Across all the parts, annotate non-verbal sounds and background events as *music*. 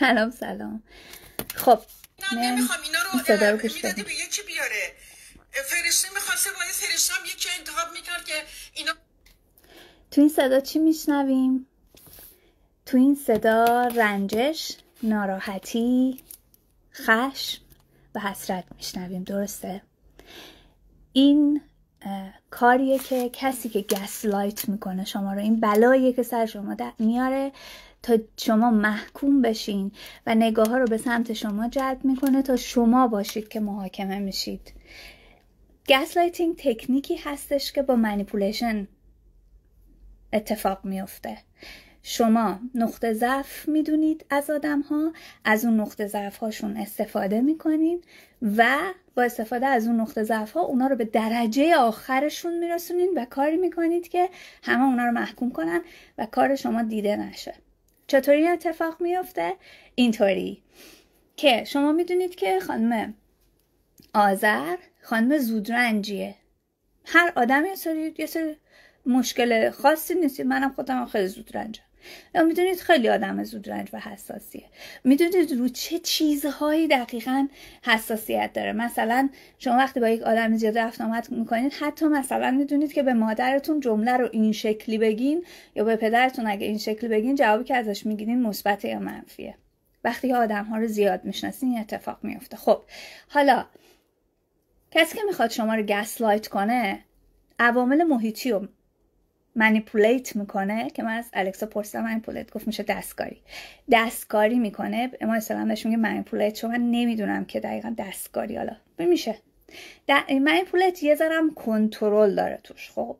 سلام سلام خب من نمیخوام اینا رو صدا رو به یکی بیاره فرشته میخواسته باید فرشته یکی انتخاب میکرد که اینا تو این صدا چی میشنویم تو این صدا رنجش ناراحتی خشم و حسرت میشنویم درسته این کاریه که کسی که گسلایت میکنه شما رو این بلایی که سر شما میاره تا شما محکوم بشین و نگاه ها رو به سمت شما جلب میکنه تا شما باشید که محاکمه میشید گسلایتینگ تکنیکی هستش که با منیپولیشن اتفاق میفته شما نقطه ضعف میدونید از آدم ها از اون نقطه ضعف هاشون استفاده میکنین و با استفاده از اون نقطه ضعف ها اونا رو به درجه آخرشون میرسونین و کاری میکنید که همه اونا رو محکوم کنن و کار شما دیده نشه چطوری اتفاق میفته اینطوری که شما میدونید که خانم آذر خانم زودرنجیه هر آدم یه سری یه سری مشکل خاصی نیست منم خودم خیلی زودرنجم میدونید خیلی آدم زود رنج و حساسیه میدونید رو چه چیزهایی دقیقا حساسیت داره مثلا شما وقتی با یک آدم زیاد رفت آمد میکنید حتی مثلا میدونید که به مادرتون جمله رو این شکلی بگین یا به پدرتون اگه این شکلی بگین جوابی که ازش میگیرین مثبت یا منفیه وقتی که آدم ها رو زیاد میشناسین این اتفاق میفته خب حالا کسی که میخواد شما رو گسلایت کنه عوامل محیطی منیپولیت میکنه که من از الکسا پرسیدم منیپولیت گفت میشه دستکاری دستکاری میکنه ما اسلام بهش میگه منیپولیت چون من نمیدونم که دقیقا دستکاری حالا میشه منیپولیت یه ذرم کنترل داره توش خب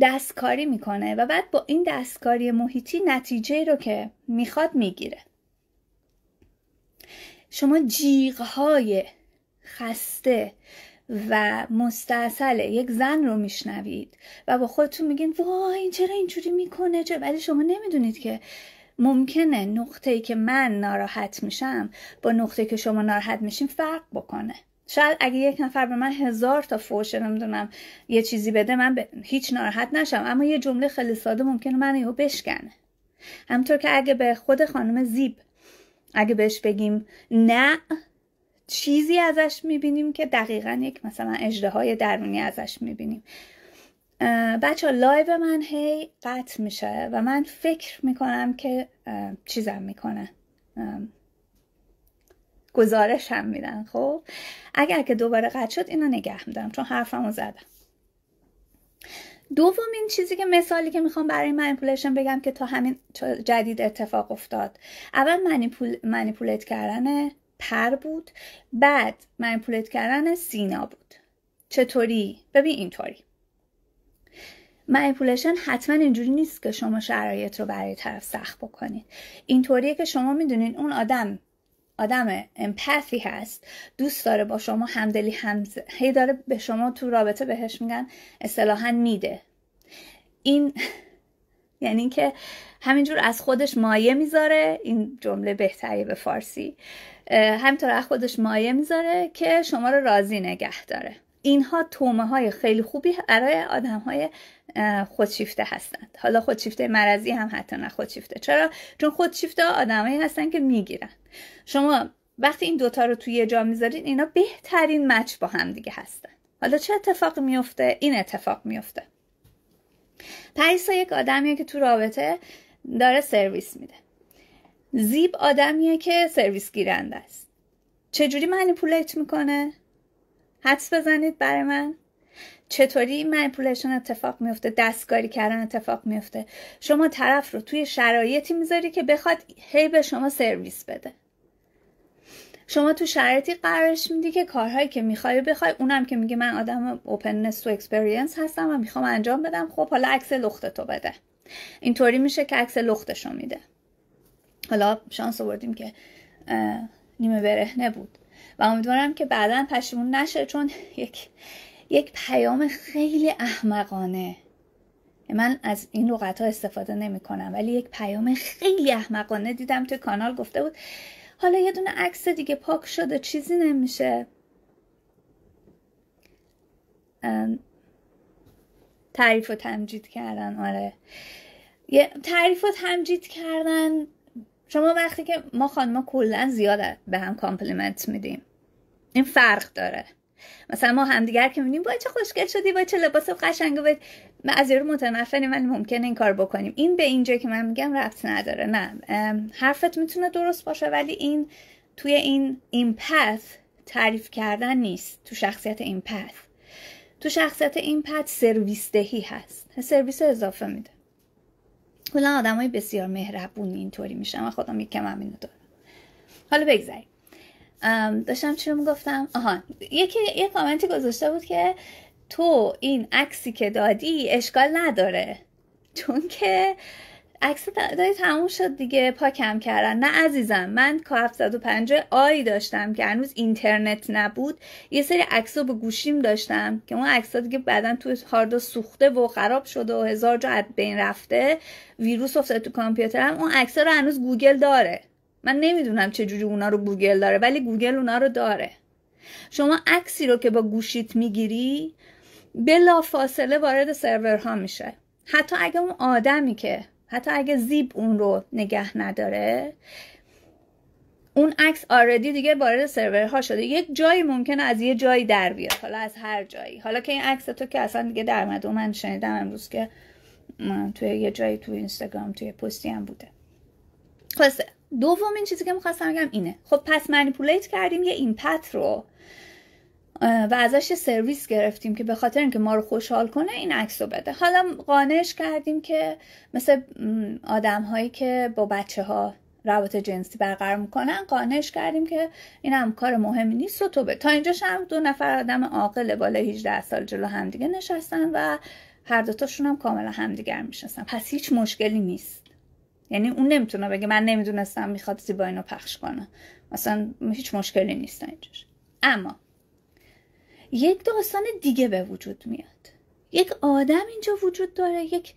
دستکاری میکنه و بعد با این دستکاری محیطی نتیجه رو که میخواد میگیره شما جیغ های خسته و مستاصله یک زن رو میشنوید و با خودتون میگین وای این چرا اینجوری میکنه چرا ولی شما نمیدونید که ممکنه نقطه ای که من ناراحت میشم با نقطه که شما ناراحت میشین فرق بکنه شاید اگه یک نفر به من هزار تا فوش نمیدونم یه چیزی بده من هیچ ناراحت نشم اما یه جمله خیلی ساده ممکنه من یهو بشکنه همطور که اگه به خود خانم زیب اگه بهش بگیم نه چیزی ازش میبینیم که دقیقا یک مثلا اجده های درونی ازش میبینیم بچه لایو من هی قطع میشه و من فکر میکنم که چیزم میکنه گزارش هم میدن خب اگر که دوباره قطع شد اینا نگه میدارم چون حرفم رو زدم دومین چیزی که مثالی که میخوام برای منیپولیشن بگم که تا همین جدید اتفاق افتاد اول منیپول، منیپولیت کردن پر بود بعد منیپولیت کردن سینا بود چطوری ببین اینطوری منیپولیشن حتما اینجوری نیست که شما شرایط رو برای طرف سخت بکنید اینطوریه که شما میدونین اون آدم آدم امپاتی هست دوست داره با شما همدلی هم هی داره به شما تو رابطه بهش میگن اصطلاحا میده این *laughs* یعنی که همینجور از خودش مایه میذاره این جمله بهتری به فارسی همینطور خودش مایه میذاره که شما رو راضی نگه داره اینها تومه های خیلی خوبی برای آدم های خودشیفته هستند حالا خودشیفته مرضی هم حتی نه خودشیفته چرا چون خودشیفته آدمایی هستن که میگیرن شما وقتی این دوتا رو توی یه جا میذارید اینا بهترین مچ با هم دیگه هستن حالا چه اتفاق میفته این اتفاق میفته پریسا یک آدمیه که تو رابطه داره سرویس میده زیب آدمیه که سرویس گیرنده است چجوری منیپولیت میکنه حدس بزنید برای من چطوری این منیپولیشن اتفاق میفته دستکاری کردن اتفاق میفته شما طرف رو توی شرایطی میذاری که بخواد هی به شما سرویس بده شما تو شرایطی قرارش میدی که کارهایی که میخوای بخوای اونم که میگه من آدم اوپننس تو اکسپریانس هستم و میخوام انجام بدم خب حالا عکس لخت تو بده اینطوری میشه که عکس لختشو میده حالا شانس آوردیم که نیمه برهنه بود و امیدوارم که بعدا پشیمون نشه چون یک یک پیام خیلی احمقانه من از این لغت ها استفاده نمی کنم ولی یک پیام خیلی احمقانه دیدم توی کانال گفته بود حالا یه دونه عکس دیگه پاک شده چیزی نمیشه تعریف و تمجید کردن آره یه تعریف و تمجید کردن شما وقتی که ما خانما کلا زیاد به هم کامپلیمنت میدیم این فرق داره مثلا ما همدیگر که میبینیم وای چه خوشگل شدی وای چه لباس قشنگه وای من از یارو متنفریم ولی ممکنه این کار بکنیم این به اینجا که من میگم ربط نداره نه حرفت میتونه درست باشه ولی این توی این این پث تعریف کردن نیست تو شخصیت این پث تو شخصیت این پث سرویس دهی هست سرویس اضافه میده کلا آدم های بسیار مهربون اینطوری میشن و خودم یکم اینو دارم حالا بگذاریم داشتم چی رو میگفتم آها یکی یه کامنتی گذاشته بود که تو این عکسی که دادی اشکال نداره چون که عکس داری تموم شد دیگه پاکم کردن نه عزیزم من کا 750 آی داشتم که هنوز اینترنت نبود یه سری عکس رو به گوشیم داشتم که اون عکس دیگه بعدا تو هارد سوخته و خراب شده و هزار جا بین رفته ویروس افتاد تو کامپیوترم اون عکس رو هنوز گوگل داره من نمیدونم چه جوری اونا رو گوگل داره ولی گوگل اونا رو داره شما عکسی رو که با گوشیت میگیری بلا فاصله وارد سرورها میشه حتی اگه اون آدمی که حتی اگه زیب اون رو نگه نداره اون عکس آردی دیگه وارد سرورها شده یک جایی ممکنه از یه جایی در بیاد حالا از هر جایی حالا که این عکس تو که اصلا دیگه در و من شنیدم امروز که توی یه جایی توی اینستاگرام توی پستی هم بوده خلاصه دومین چیزی که میخواستم بگم اینه خب پس منیپولیت کردیم یه این ایمپت رو و ازش سرویس گرفتیم که به خاطر اینکه ما رو خوشحال کنه این عکس رو بده حالا قانعش کردیم که مثل آدم هایی که با بچه ها روابط جنسی برقرار میکنن قانش کردیم که این هم کار مهمی نیست و تو به تا اینجا هم دو نفر آدم عاقل بالا 18 سال جلو همدیگه نشستن و هر دوتاشون هم کاملا همدیگر میشناسن پس هیچ مشکلی نیست یعنی اون نمیتونه بگه من نمیدونستم میخواد زیبا اینو پخش کنه مثلا هیچ مشکلی نیست اینجاش اما یک داستان دیگه به وجود میاد یک آدم اینجا وجود داره یک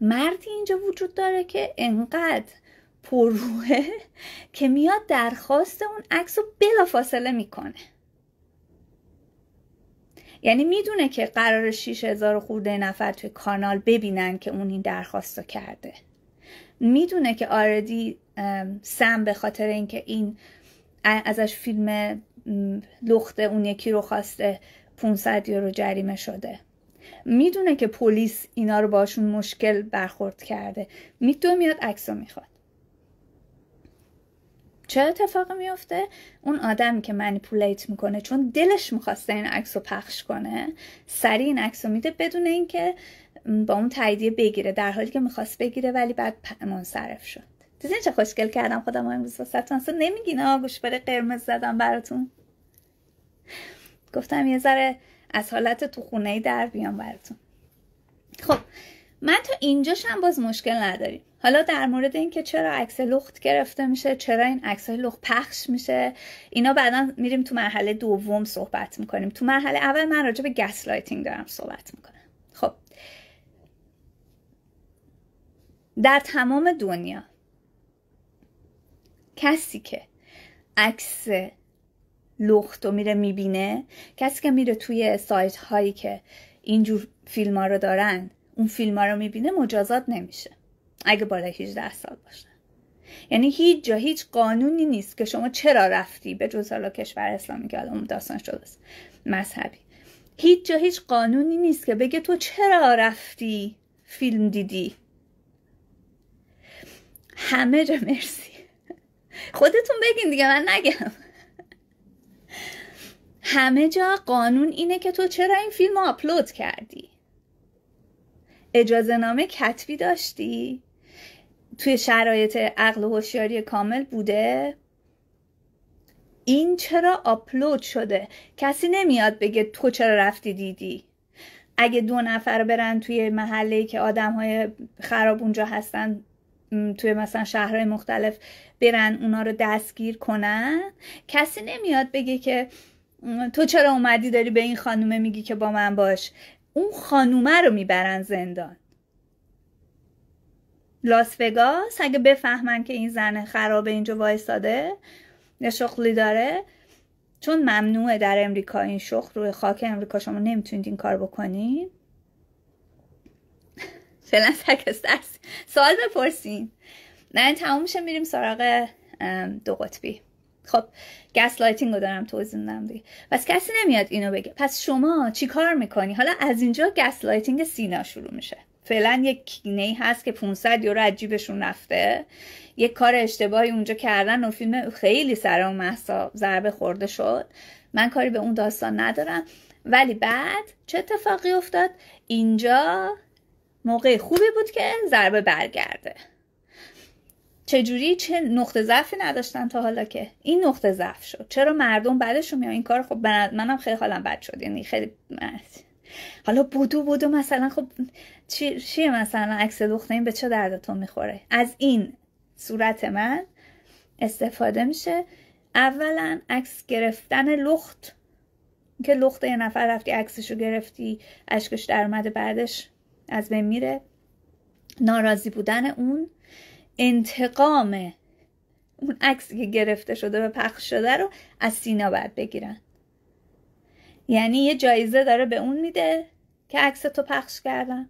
مردی اینجا وجود داره که انقدر پرروه که میاد درخواست اون عکس رو بلافاصله میکنه یعنی میدونه که قرار هزار خورده نفر توی کانال ببینن که اون این درخواست رو کرده میدونه که آردی سم به خاطر اینکه این ازش فیلم لخته اون یکی رو خواسته 500 یورو جریمه شده میدونه که پلیس اینا رو باشون مشکل برخورد کرده میدو میاد عکس رو میخواد چه اتفاقی میفته اون آدمی که منیپولیت میکنه چون دلش میخواسته این عکس رو پخش کنه سریع این عکس رو میده بدون اینکه با اون تاییدیه بگیره در حالی که میخواست بگیره ولی بعد منصرف شد دیدین چه خوشگل کردم خودم امروز واسهتون اصلا نمیگین آ بره قرمز زدم براتون گفتم یه ذره از حالت تو خونه در بیام براتون خب من تا اینجاشم باز مشکل نداریم حالا در مورد اینکه چرا عکس لخت گرفته میشه چرا این عکس های لخت پخش میشه اینا بعدا میریم تو مرحله دوم صحبت میکنیم تو مرحله اول من راجع به گس لایتینگ دارم صحبت میکنم خب در تمام دنیا کسی که عکس لخت و میره میبینه کسی که میره توی سایت هایی که اینجور فیلم ها رو دارن اون فیلم ها رو میبینه مجازات نمیشه اگه بالای 18 سال باشه یعنی هیچ جا هیچ قانونی نیست که شما چرا رفتی به جز حالا کشور اسلامی که الان داستان شده مذهبی هیچ جا هیچ قانونی نیست که بگه تو چرا رفتی فیلم دیدی همه جا مرسی خودتون بگین دیگه من نگم همه جا قانون اینه که تو چرا این فیلم آپلود کردی اجازه نامه کتبی داشتی توی شرایط عقل و هوشیاری کامل بوده این چرا آپلود شده کسی نمیاد بگه تو چرا رفتی دیدی اگه دو نفر برن توی محله که آدم های خراب اونجا هستن توی مثلا شهرهای مختلف برن اونا رو دستگیر کنن کسی نمیاد بگه که تو چرا اومدی داری به این خانومه میگی که با من باش اون خانومه رو میبرن زندان لاس وگاس اگه بفهمن که این زن خراب اینجا وایستاده یه شغلی داره چون ممنوعه در امریکا این شغل روی خاک امریکا شما نمیتونید این کار بکنید فعلا سکست است سوال بپرسین نه تموم میشه میریم سراغ دو قطبی خب گس لایتینگ رو دارم توضیح میدم دیگه پس کسی نمیاد اینو بگه پس شما چی کار میکنی حالا از اینجا گس لایتینگ سینا شروع میشه فعلا یک کینه هست که 500 یورو از جیبشون رفته یک کار اشتباهی اونجا کردن و فیلم خیلی سر اون ضربه خورده شد من کاری به اون داستان ندارم ولی بعد چه اتفاقی افتاد اینجا موقع خوبی بود که ضربه برگرده چه جوری چه نقطه ضعفی نداشتن تا حالا که این نقطه ضعف شد چرا مردم بعدش میان این کار خب منم خیلی حالم بد شد یعنی خیلی حالا بودو بودو مثلا خب چی... چیه مثلا عکس لخت این به چه دردتون میخوره از این صورت من استفاده میشه اولا عکس گرفتن لخت که لخت یه نفر رفتی عکسشو گرفتی اشکش در بعدش از بین میره ناراضی بودن اون انتقام اون عکسی که گرفته شده و پخش شده رو از سینا باید بگیرن یعنی یه جایزه داره به اون میده که عکس تو پخش کردن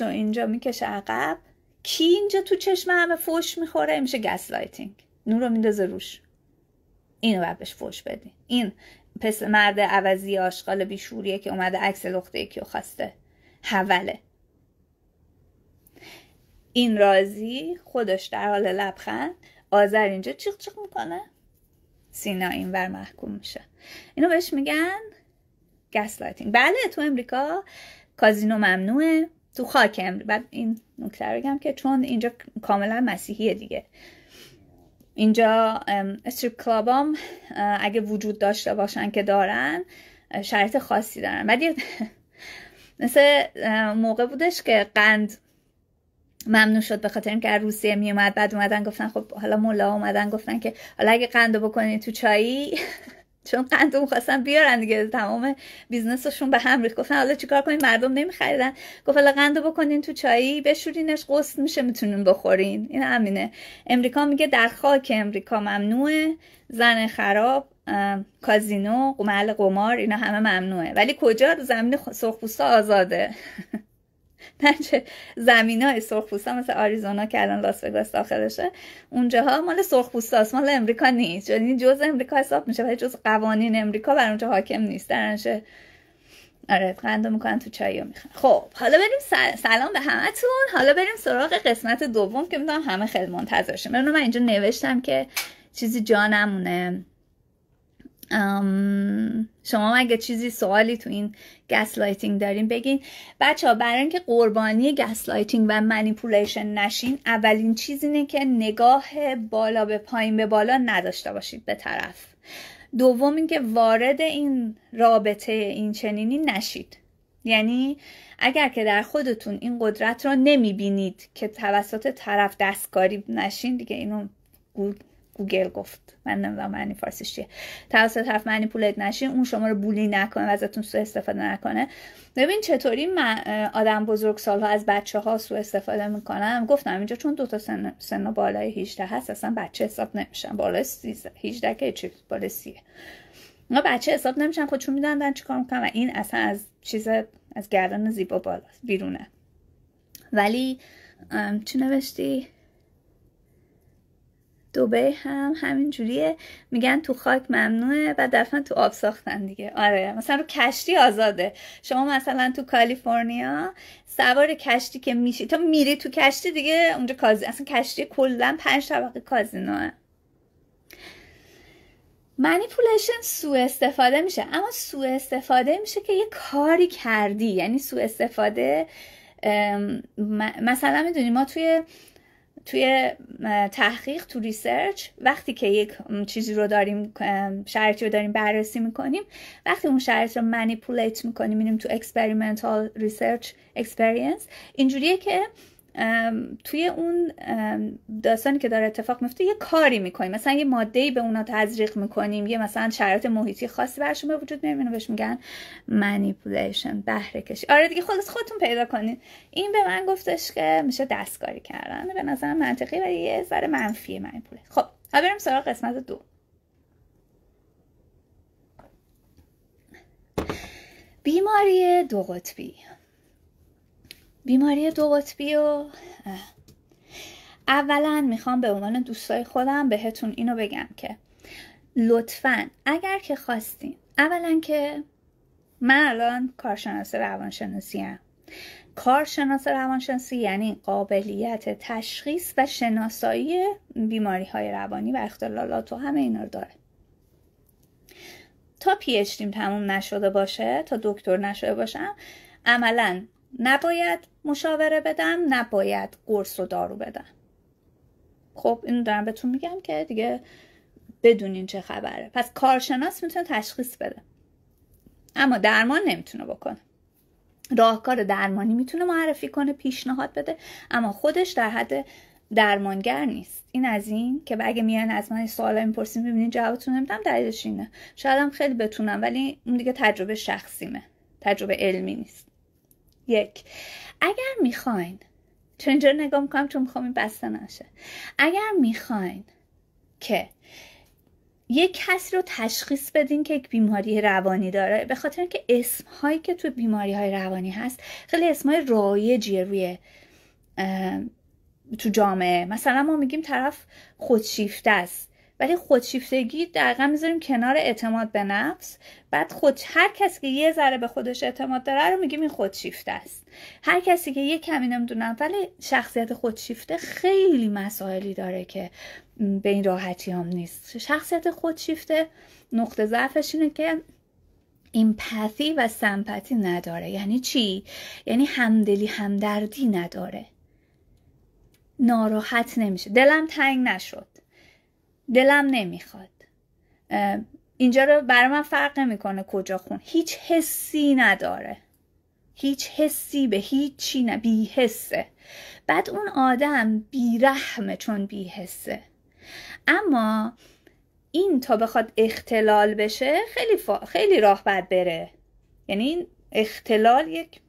رو اینجا میکشه عقب کی اینجا تو چشم همه فوش میخوره میشه گس لایتینگ نور رو میندازه روش اینو باید بهش فوش بدی این پس مرد عوضی آشغال بیشوریه که اومده عکس لخته یکی و خواسته حوله این رازی خودش در حال لبخند آذر اینجا چیق چیق میکنه سینا اینور محکوم میشه اینو بهش میگن گسلایتینگ بله تو امریکا کازینو ممنوعه تو خاک امریکا بعد این نکته رو بگم که چون اینجا کاملا مسیحیه دیگه اینجا استریپ کلاب هم اگه وجود داشته باشن که دارن شرط خاصی دارن بعد *laughs* مثل موقع بودش که قند ممنوع شد به خاطر اینکه روسیه می اومد بعد اومدن گفتن خب حالا مولا اومدن گفتن که حالا اگه قندو بکنین تو چایی *laughs* چون قندو میخواستن بیارن دیگه تمام بیزنسشون به هم ریخت گفتن حالا چیکار کنین مردم نمیخریدن گفت حالا قندو بکنین تو چایی بشورینش قسط میشه میتونین بخورین این همینه امریکا میگه در خاک امریکا ممنوعه زن خراب کازینو محل قمار اینا همه ممنوعه ولی کجا زمین سرخپوستا آزاده *laughs* نچه زمین های سرخپوست مثل آریزونا که الان لاس وگاس داخلشه اونجاها مال سرخپوست مال امریکا نیست یعنی جز امریکا حساب میشه ولی جز قوانین امریکا بر اونجا حاکم نیست درنشه آره قندو میکنن تو چایو میخوان خب حالا بریم سلام به همتون حالا بریم سراغ قسمت دوم که میدونم همه خیلی منتظرشیم من اینجا نوشتم که چیزی جا نمونه شما اگه چیزی سوالی تو این گسلایتینگ دارین بگین بچه ها برای اینکه قربانی گسلایتینگ و منیپولیشن نشین اولین چیز اینه که نگاه بالا به پایین به بالا نداشته باشید به طرف دوم اینکه وارد این رابطه این چنینی نشید یعنی اگر که در خودتون این قدرت را نمیبینید که توسط طرف دستکاری نشین دیگه اینو گوگل گفت من نمیدونم معنی فارسیش چیه توسط حرف معنی پولت نشین اون شما رو بولی نکنه و ازتون سوء استفاده نکنه ببین چطوری من آدم بزرگ سالها از بچه ها سوء استفاده میکنم گفتم اینجا چون دوتا سن, سن بالای 18 هست اصلا بچه حساب نمیشن بالای 18 که چی بالای 30 ما بچه حساب نمیشن خودشون میدونن چی چیکار میکنن و این اصلا از چیز از گردن زیبا بالا بیرونه ولی چی نوشتی دوبه هم همین جوریه میگن تو خاک ممنوعه و دفعا تو آب ساختن دیگه آره مثلا رو کشتی آزاده شما مثلا تو کالیفرنیا سوار کشتی که میشی تا میری تو کشتی دیگه اونجا کازی اصلا کشتی کلا پنج طبقه کازینوه منیپولیشن سوء استفاده میشه اما سوء استفاده میشه که یه کاری کردی یعنی سوء استفاده مثلا میدونی ما توی توی تحقیق تو ریسرچ وقتی که یک چیزی رو داریم شرطی رو داریم بررسی میکنیم وقتی اون شرط رو منیپولیت میکنیم میریم تو اکسپریمنتال ریسرچ اکسپریانس اینجوریه که توی اون داستانی که داره اتفاق میفته یه کاری میکنیم مثلا یه ماده به اونا تزریق میکنیم یه مثلا شرایط محیطی خاصی برشون به وجود میاد بهش میگن منیپولیشن بهره کشی آره دیگه خود خودتون پیدا کنین این به من گفتش که میشه دستکاری کردن به نظر منطقی ولی یه ذره منفی منیپوله خب حالا بریم سراغ قسمت دو بیماری دو قطبی بیماری دو قطبی و اولا میخوام به عنوان دوستای خودم بهتون اینو بگم که لطفا اگر که خواستین اولا که من الان کارشناس روانشناسی هم. کارشناس روانشناسی یعنی قابلیت تشخیص و شناسایی بیماری های روانی و اختلالات و همه اینا رو داره تا پی تموم نشده باشه تا دکتر نشده باشم عملا نباید مشاوره بدم نباید قرص و دارو بدم خب اینو دارم بهتون میگم که دیگه بدونین چه خبره پس کارشناس میتونه تشخیص بده اما درمان نمیتونه بکنه راهکار درمانی میتونه معرفی کنه پیشنهاد بده اما خودش در حد درمانگر نیست این از این که اگه میان از من سوالا میپرسین ببینین جوابتون نمیدم دلیلش اینه شاید هم خیلی بتونم ولی اون دیگه تجربه شخصیمه تجربه علمی نیست یک اگر میخواین چون اینجا نگاه میکنم چون میخوام این بسته نشه اگر میخواین که یه کسی رو تشخیص بدین که یک بیماری روانی داره به خاطر اینکه اسم که تو بیماری های روانی هست خیلی اسم های رایجیه روی تو جامعه مثلا ما میگیم طرف خودشیفته است ولی خودشیفتگی دقیقا میذاریم کنار اعتماد به نفس بعد خود هر کسی که یه ذره به خودش اعتماد داره رو میگیم این خودشیفته است هر کسی که یه کمی نمیدونم ولی شخصیت خودشیفته خیلی مسائلی داره که به این راحتی هم نیست شخصیت خودشیفته نقطه ضعفش اینه که ایمپاتی و سمپاتی نداره یعنی چی؟ یعنی همدلی همدردی نداره ناراحت نمیشه دلم تنگ نشد دلم نمیخواد اینجا رو برای من فرق نمیکنه کجا خون هیچ حسی نداره هیچ حسی به هیچی نه بیحسه بعد اون آدم بیرحمه چون بیحسه اما این تا بخواد اختلال بشه خیلی, خیلی راه بد بره یعنی این اختلال یک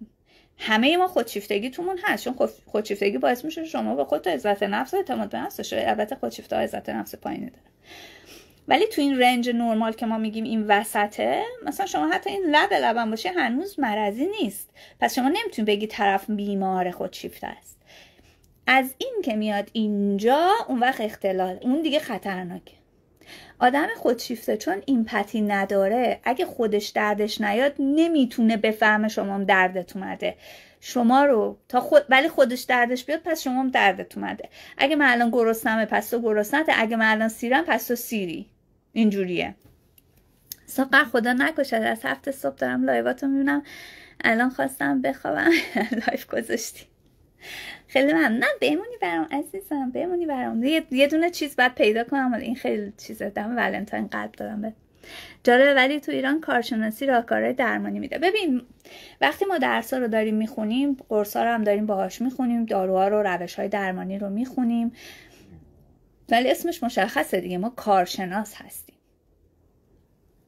همه ما خودشیفتگی تومون هست چون خودشیفتگی باعث میشه شما به خودت عزت نفس اعتماد به نفس البته خودشیفته عزت نفس پایینه داره ولی تو این رنج نرمال که ما میگیم این وسطه مثلا شما حتی این لب لبم باشه هنوز مرضی نیست پس شما نمیتون بگی طرف بیمار خودشیفته است از این که میاد اینجا اون وقت اختلال اون دیگه خطرناکه آدم خودشیفته چون این پتی نداره اگه خودش دردش نیاد نمیتونه بفهمه شما هم دردت اومده شما رو تا خود ولی خودش دردش بیاد پس شما هم دردت اومده اگه من الان گرسنمه پس تو گرسنته اگه من الان سیرم پس تو سیری اینجوریه صبح خدا نکشد از هفت صبح دارم لایواتو میبینم الان خواستم بخوابم *laughs* لایف گذاشتی خیلی ممنونم بمونی برام عزیزم بمونی برام یه دونه چیز بعد پیدا کنم این خیلی چیز دم ولنتاین قلب دارم به جالبه ولی تو ایران کارشناسی راهکارهای درمانی میده ببین وقتی ما درس رو داریم میخونیم قرصا رو هم داریم باهاش میخونیم داروها رو روش های درمانی رو میخونیم ولی اسمش مشخصه دیگه ما کارشناس هست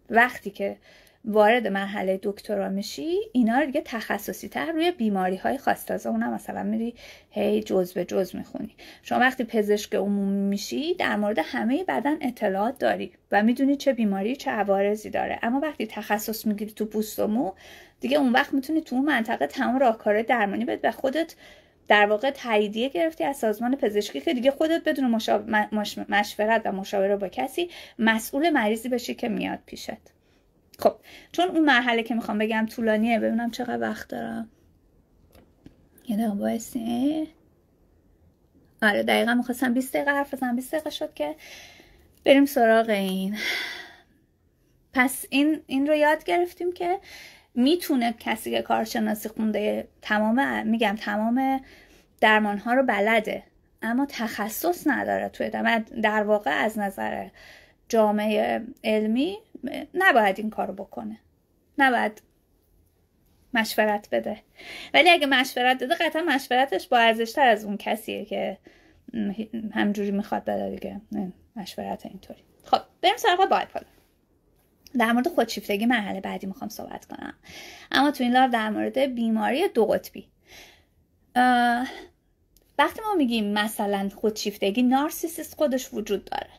وقتی که وارد مرحله دکترا میشی اینا رو دیگه تخصصی تر روی بیماری های خاص اونم مثلا میری هی جز به جز میخونی شما وقتی پزشک عمومی میشی در مورد همه بدن اطلاعات داری و میدونی چه بیماری چه عوارضی داره اما وقتی تخصص میگیری تو پوست و مو دیگه اون وقت میتونی تو اون منطقه تمام راهکارهای درمانی بد و خودت در واقع تاییدیه گرفتی از سازمان پزشکی که دیگه خودت بدون مشورت و مشاوره با کسی مسئول مریضی بشی که میاد پیشت خب چون اون مرحله که میخوام بگم طولانیه ببینم چقدر وقت دارم یه دقیقه آره دقیقا میخواستم 20 دقیقه حرف بزنم 20 دقیقه شد که بریم سراغ این پس این, این رو یاد گرفتیم که میتونه کسی که کارشناسی خونده تمام میگم تمام درمانها رو بلده اما تخصص نداره توی در, در واقع از نظر جامعه علمی نباید این کارو بکنه نباید مشورت بده ولی اگه مشورت داده قطعا مشورتش با ارزشتر از اون کسیه که همجوری میخواد بده دیگه مشورت اینطوری خب بریم سراغ بایپولار در مورد خودشیفتگی مرحله بعدی میخوام صحبت کنم اما تو این لایو در مورد بیماری دو قطبی وقتی ما میگیم مثلا خودشیفتگی نارسیسیست خودش وجود داره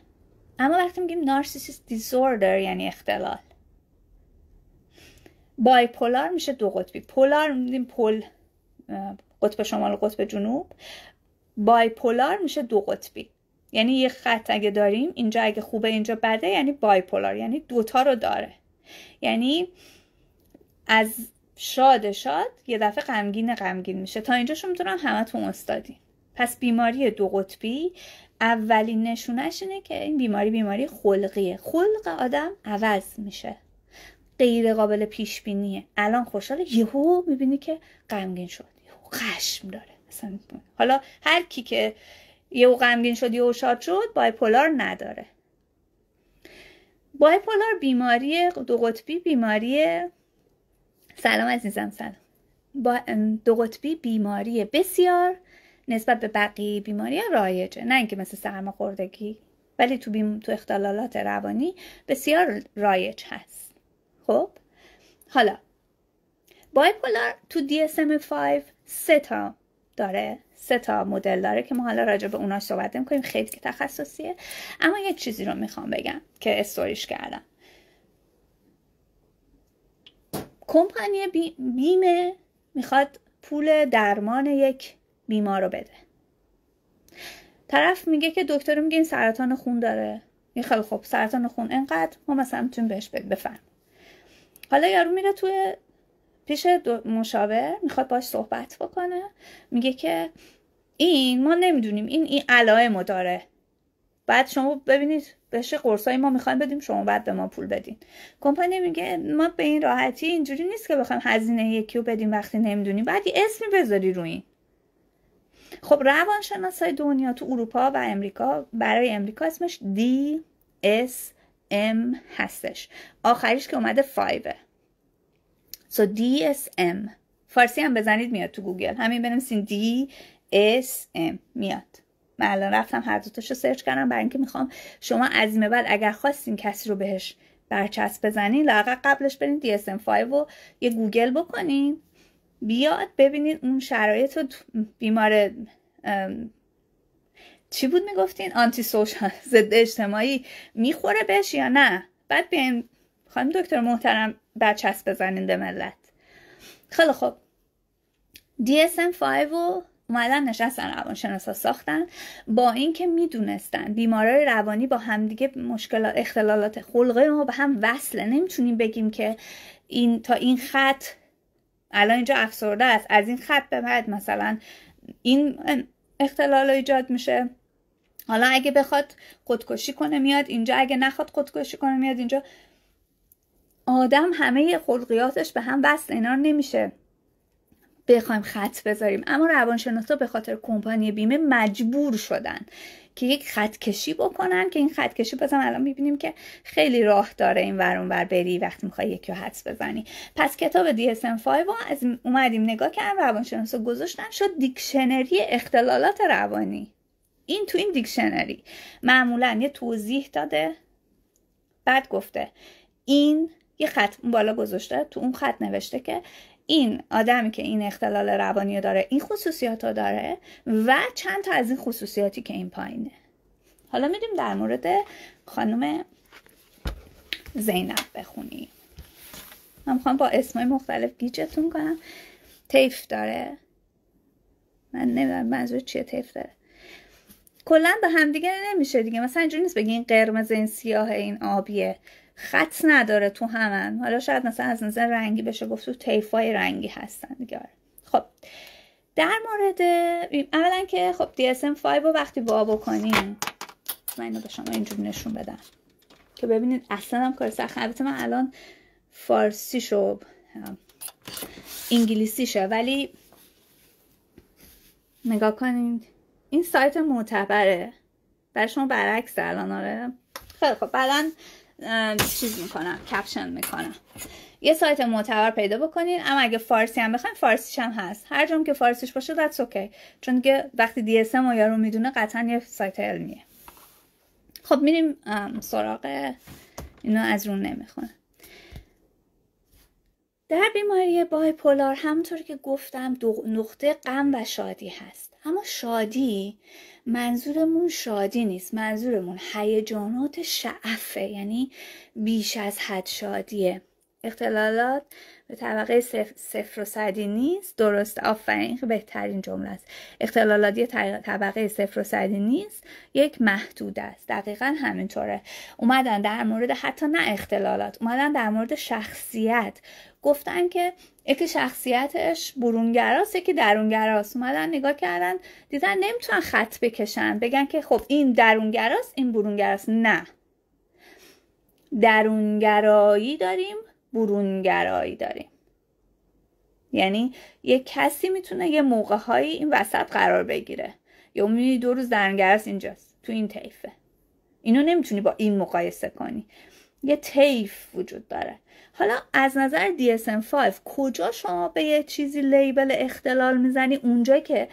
اما وقتی میگیم نارسیسیست دیزوردر یعنی اختلال بایپولار میشه دو قطبی پولار میگیم پل قطب شمال و قطب جنوب بایپولار میشه دو قطبی یعنی یه خط اگه داریم اینجا اگه خوبه اینجا بده یعنی بایپولار یعنی دوتا رو داره یعنی از شاد شاد یه دفعه غمگین غمگین میشه تا اینجا شما میتونم تو استادین پس بیماری دو قطبی اولین نشونش اینه که این بیماری بیماری خلقیه خلق آدم عوض میشه غیر قابل پیش بینیه الان خوشحاله یهو میبینی که غمگین شد یهو خشم داره حالا هر کی که یه او غمگین شد او شاد شد بایپولار نداره بایپولار بیماری دو قطبی بیماری سلام عزیزم سلام با دو قطبی بیماری بسیار نسبت به بقیه بیماری رایجه نه اینکه مثل خوردگی ولی تو, تو اختلالات روانی بسیار رایج هست خب حالا بایپولار تو DSM-5 سه تا داره سه تا مدل داره که ما حالا راجع به اونا صحبت میکنیم خیلی که تخصصیه اما یه چیزی رو میخوام بگم که استوریش کردم کمپانی بیمه میخواد پول درمان یک بیمار رو بده طرف میگه که دکتر میگه این سرطان خون داره یه خیلی خب سرطان خون انقدر ما مثلا میتونیم بهش بفهم حالا یارو میره توی پیش مشاور میخواد باش صحبت بکنه میگه که این ما نمیدونیم این این ما داره بعد شما ببینید بشه قرصای ما میخوایم بدیم شما بعد به ما پول بدین کمپانی میگه ما به این راحتی اینجوری نیست که بخوایم هزینه یکی رو بدیم وقتی نمیدونیم بعد یه اسمی بذاری روی این خب های دنیا تو اروپا و امریکا برای امریکا اسمش دی اس ام هستش آخریش که اومده فایبه So DSM فارسی هم بزنید میاد تو گوگل همین بنویسین DSM میاد من الان رفتم هر دوتاش رو سرچ کردم برای اینکه میخوام شما از این بعد اگر خواستین کسی رو بهش برچسب بزنین لاقل قبلش برین DSM-5 رو یه گوگل بکنین بیاد ببینین اون شرایط رو بیمار چی بود میگفتین آنتی سوشال ضد اجتماعی میخوره بهش یا نه بعد بیاین خانم دکتر محترم برچسب بزنین به ملت خیلی خب DSM-5 رو اومدن نشستن روانشناسا ساختن با اینکه میدونستن بیمارای روانی با همدیگه مشکل اختلالات خلقه ما به هم وصله نمیتونیم بگیم که این تا این خط الان اینجا افسرده است از این خط به بعد مثلا این اختلال ایجاد میشه حالا اگه بخواد خودکشی کنه میاد اینجا اگه نخواد خودکشی کنه میاد اینجا آدم همه خلقیاتش به هم وصل اینا نمیشه بخوایم خط بذاریم اما روانشناسا به خاطر کمپانی بیمه مجبور شدن که یک خط کشی بکنن که این خط کشی بازم الان میبینیم که خیلی راه داره این ور بر بری وقتی میخوای یکی رو حدس بزنی پس کتاب DSM-5 رو از اومدیم نگاه کردن روانشناسا گذاشتن شد دیکشنری اختلالات روانی این تو این دیکشنری معمولا یه توضیح داده بعد گفته این یه خط بالا گذاشته تو اون خط نوشته که این آدمی که این اختلال روانی داره این خصوصیات رو داره و چند تا از این خصوصیاتی که این پایینه حالا میدیم در مورد خانم زینب بخونیم من میخوام با اسمای مختلف گیجتون کنم تیف داره من نمیدونم منظور چیه تیف داره کلا به همدیگه نمیشه دیگه مثلا اینجوری نیست بگی این قرمز این سیاه این آبیه خط نداره تو همن حالا شاید مثلا از نظر رنگی بشه گفت تو تیفای رنگی هستن دیگه آره. خب در مورد اولا که خب DSM-5 رو وقتی وا بکنیم من اینو به شما اینجور نشون بدم که ببینید اصلا هم کار سخت البته من الان فارسی شو انگلیسی شه ولی نگاه کنید این سایت معتبره برای شما برعکس الان آره خیلی خب بعدا چیز میکنم کپشن میکنم یه سایت معتبر پیدا بکنین اما اگه فارسی هم بخواین فارسیش هم هست هر جام که فارسیش باشه دتس اوکی چون که وقتی دی اس ام یارو میدونه قطعا یه سایت علمیه خب میریم سراغ اینو از رو نمیخونه در بیماری بایپولار همونطور که گفتم دو نقطه غم و شادی هست اما شادی منظورمون شادی نیست منظورمون هیجانات شعفه یعنی بیش از حد شادیه اختلالات به طبقه صفر و صدی نیست درست آفرین بهترین جمله است اختلالات یه طبقه صفر و صدی نیست یک محدود است دقیقا همینطوره اومدن در مورد حتی نه اختلالات اومدن در مورد شخصیت گفتن که یکی شخصیتش برونگراست یکی درونگراست اومدن نگاه کردن دیدن نمیتونن خط بکشن بگن که خب این درونگراست این برونگراست نه درونگرایی داریم برونگرایی داریم یعنی یه کسی میتونه یه موقع هایی این وسط قرار بگیره یا میبینی دو روز درونگراست اینجاست تو این طیفه اینو نمیتونی با این مقایسه کنی یه طیف وجود داره حالا از نظر DSM-5 کجا شما به یه چیزی لیبل اختلال میزنی اونجا که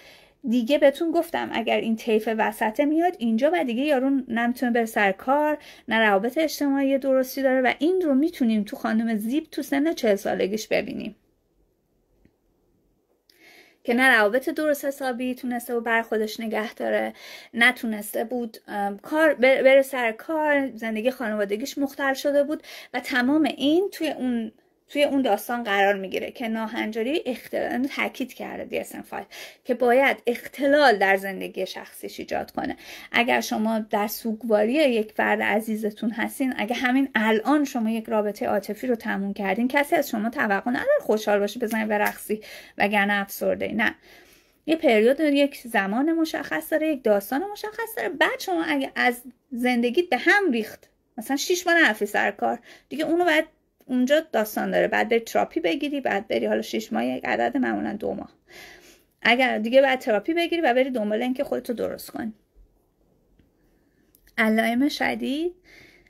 دیگه بهتون گفتم اگر این طیف وسطه میاد اینجا و دیگه یارون نمیتونه بر سر کار نه روابط اجتماعی درستی داره و این رو میتونیم تو خانم زیب تو سن چه سالگیش ببینیم که نه روابط درست حسابی تونسته و بر خودش نگه داره نتونسته بود کار بره سر کار زندگی خانوادگیش مختل شده بود و تمام این توی اون توی اون داستان قرار میگیره که ناهنجاری اختلال تاکید کرده DSM-5 که باید اختلال در زندگی شخصیش ایجاد کنه اگر شما در سوگواری یک فرد عزیزتون هستین اگر همین الان شما یک رابطه عاطفی رو تموم کردین کسی از شما توقع نداره خوشحال باشی بزنی و وگرنه افسرده نه یه پریود یک زمان مشخص داره یک داستان مشخص داره بعد شما اگه از زندگی به هم ریخت مثلا شیش ماه سر کار دیگه اونو باید اونجا داستان داره بعد بری تراپی بگیری بعد بری حالا شش ماه یک عدد معمولا دو ماه اگر دیگه بعد تراپی بگیری و بری دنبال اینکه خودتو درست کنی علائم شدید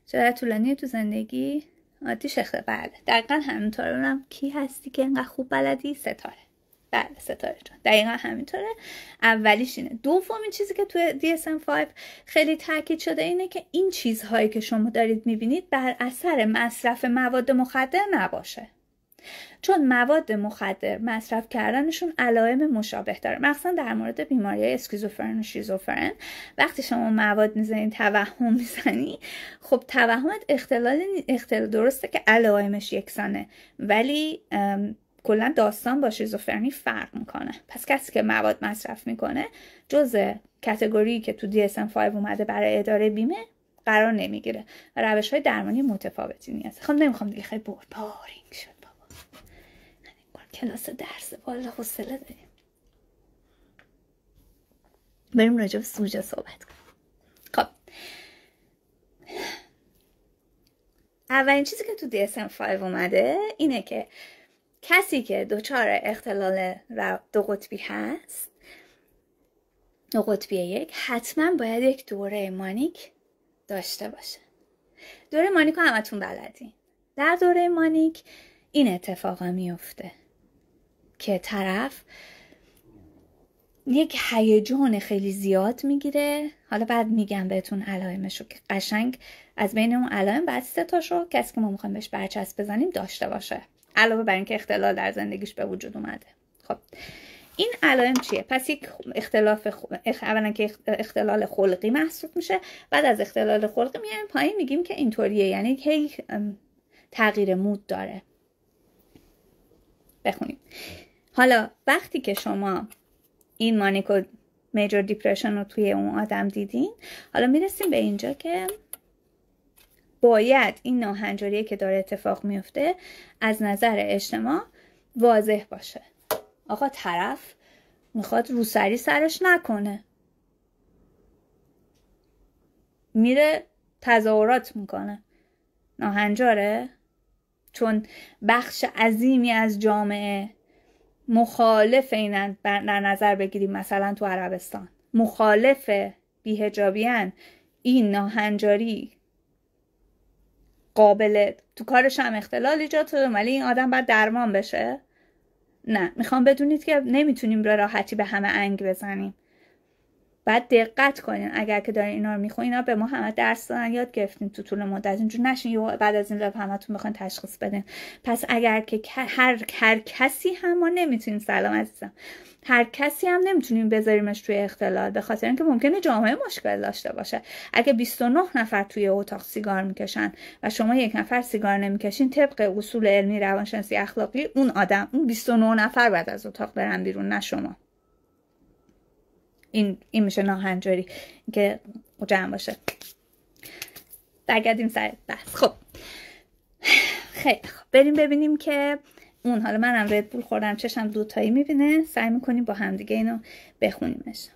چرا طولانی تو زندگی آتیش اخته بله دقیقا همینطور کی هستی که انقدر خوب بلدی ستاره بله ستاره جان دقیقا همینطوره اولیش اینه دومین چیزی که توی DSM-5 خیلی تاکید شده اینه که این چیزهایی که شما دارید میبینید بر اثر مصرف مواد مخدر نباشه چون مواد مخدر مصرف کردنشون علائم مشابه داره مخصوصا در مورد بیماری اسکیزوفرن و شیزوفرن وقتی شما مواد میزنید توهم میزنی خب توهمت اختلال, اختلال درسته که علائمش یکسانه ولی کلا داستان با شیزوفرنی فرق میکنه پس کسی که مواد مصرف میکنه جز کتگوری که تو DSM-5 اومده برای اداره بیمه قرار نمیگیره و روش های درمانی متفاوتی نیست خب نمیخوام دیگه خیلی بور بارینگ شد بابا کلاس درس بالا حوصله داریم بریم راجع به سوژه صحبت کنیم خب اولین چیزی که تو DSM-5 اومده اینه که کسی که دچار اختلال دو قطبی هست دو قطبی یک حتما باید یک دوره مانیک داشته باشه دوره مانیک رو همتون بلدین در دوره مانیک این اتفاق میفته که طرف یک هیجان خیلی زیاد میگیره حالا بعد میگم بهتون علائمش که قشنگ از بین اون علائم بعد سه تاشو کسی که ما میخوایم بهش برچسب بزنیم داشته باشه علاوه بر اینکه اختلال در زندگیش به وجود اومده خب این علائم چیه پس یک اختلاف اولا که اختلال خلقی محسوب میشه بعد از اختلال خلقی میایم پایین میگیم که اینطوریه یعنی که تغییر مود داره بخونیم حالا وقتی که شما این مانیکو میجر دیپرشن رو توی اون آدم دیدین حالا میرسیم به اینجا که باید این ناهنجاری که داره اتفاق میفته از نظر اجتماع واضح باشه آقا طرف میخواد روسری سرش نکنه میره تظاهرات میکنه ناهنجاره چون بخش عظیمی از جامعه مخالف این در نظر بگیریم مثلا تو عربستان مخالف بیهجابیان این ناهنجاری قابل تو کارش هم اختلال ایجاد شده ولی این آدم باید درمان بشه نه میخوام بدونید که نمیتونیم به راحتی به همه انگ بزنیم بعد دقت کنین اگر که دارین اینا رو میخونین اینا به ما همه درس دادن یاد گرفتیم تو طول مدت اینجور نشین بعد از این لب همتون میخواین تشخیص بدین پس اگر که هر, هر کسی هم ما نمیتونیم سلام عزیزم هر کسی هم نمیتونیم بذاریمش توی اختلال به خاطر اینکه ممکنه جامعه مشکل داشته باشه اگه 29 نفر توی اتاق سیگار میکشن و شما یک نفر سیگار نمیکشین طبق اصول علمی روانشناسی اخلاقی اون آدم اون 29 نفر بعد از اتاق برن بیرون نه شما این, این میشه ناهنجاری که جمع باشه برگردیم سر بحث خب خیلی خب بریم ببینیم که اون حالا منم ردبول خوردم چشم دوتایی میبینه سعی میکنیم با همدیگه اینو بخونیمش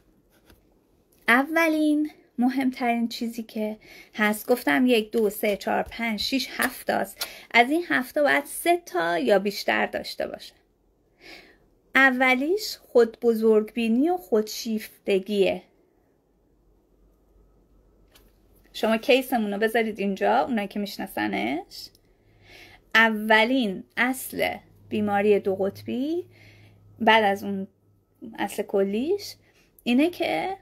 اولین مهمترین چیزی که هست گفتم یک دو سه چهار پنج شیش هفت از این هفته باید سه تا یا بیشتر داشته باشه اولیش خود بزرگبینی و خودشیفتگیه شما کیسمونو بذارید اینجا اونایی که میشناسنش اولین اصل بیماری دو قطبی بعد از اون اصل کلیش اینه که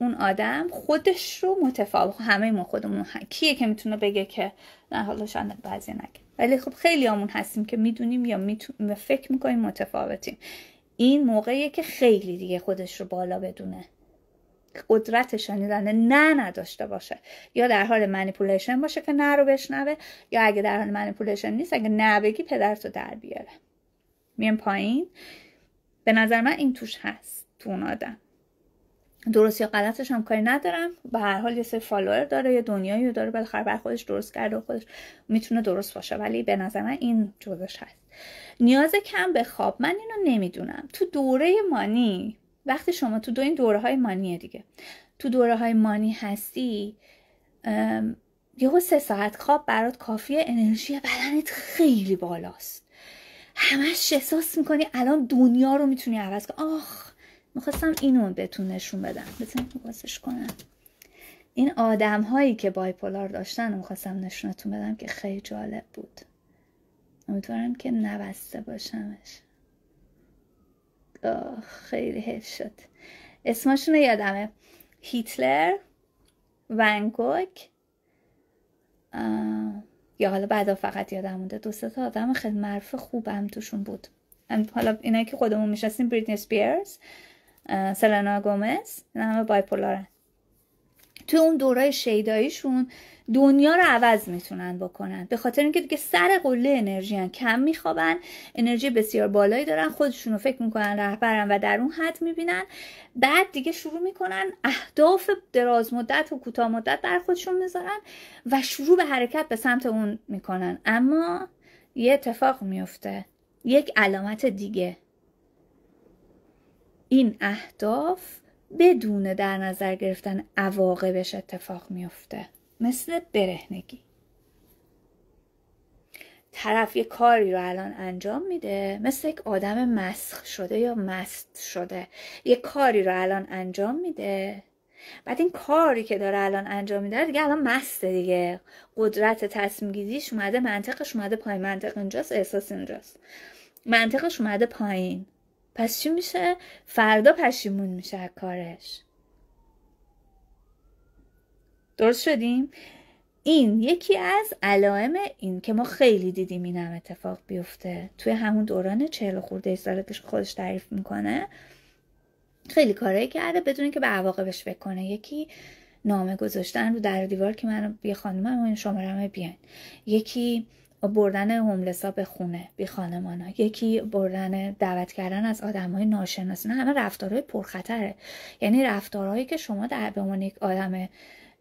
اون آدم خودش رو متفاوت همه ما خودمون کیه که میتونه بگه که نه حالا شاید بعضی نگه ولی خب خیلی همون هستیم که میدونیم یا میتون... و فکر میکنیم متفاوتیم این موقعیه که خیلی دیگه خودش رو بالا بدونه قدرت شنیدن نه نداشته باشه یا در حال منیپولیشن باشه که نه رو بشنوه یا اگه در حال منیپولیشن نیست اگه نه بگی پدرت رو در بیاره میام پایین به نظر من این توش هست تو اون آدم درست یا غلطش هم کاری ندارم به هر حال یه سری فالوور داره یه دنیایی داره بالاخره بر خودش درست کرده و خودش میتونه درست باشه ولی به نظر من این جزش هست نیاز کم به خواب من اینو نمیدونم تو دوره مانی وقتی شما تو دو این دوره های مانیه دیگه تو دوره های مانی هستی یهو سه ساعت خواب برات کافی انرژی بدنت خیلی بالاست همش احساس میکنی الان دنیا رو میتونی عوض کنی آخ میخواستم اینو بهتون نشون بدم بزنید بازش کنم این آدم هایی که بایپولار داشتن رو میخواستم نشونتون بدم که خیلی جالب بود امیدوارم که نبسته باشمش خیلی حیف شد اسماشون یادمه هیتلر ونگوک یا حالا بعدا فقط یادم مونده دو تا آدم خیلی معروف خوبم توشون بود حالا اینا که خودمون میشناسیم بریتنی سپیرز سلنا گومز این همه تو اون دورای شیداییشون دنیا رو عوض میتونن بکنن به خاطر اینکه دیگه سر قله انرژی کم میخوابن انرژی بسیار بالایی دارن خودشون رو فکر میکنن رهبرن و در اون حد میبینن بعد دیگه شروع میکنن اهداف دراز مدت و کوتاه مدت بر خودشون میذارن و شروع به حرکت به سمت اون میکنن اما یه اتفاق میفته یک علامت دیگه این اهداف بدون در نظر گرفتن عواقبش اتفاق میفته مثل برهنگی طرف یه کاری رو الان انجام میده مثل یک آدم مسخ شده یا مست شده یه کاری رو الان انجام میده بعد این کاری که داره الان انجام میده دیگه الان مسته دیگه قدرت تصمیم گیریش اومده منطقش اومده پایین منطق اینجاست احساس اینجاست منطقش اومده پایین پس چی میشه فردا پشیمون میشه از کارش درست شدیم این یکی از علائم این که ما خیلی دیدیم هم اتفاق بیفته توی همون دوران چهل خورده سالتش که خودش تعریف میکنه خیلی کارایی کرده بدون که به عواقبش بکنه یکی نامه گذاشتن رو در دیوار که من یه خانم این شماره همه بیان یکی بردن هوملسا به خونه بی خانمانا یکی بردن دعوت کردن از آدم های ناشناس نه همه رفتارهای پرخطره یعنی رفتارهایی که شما در به یک آدم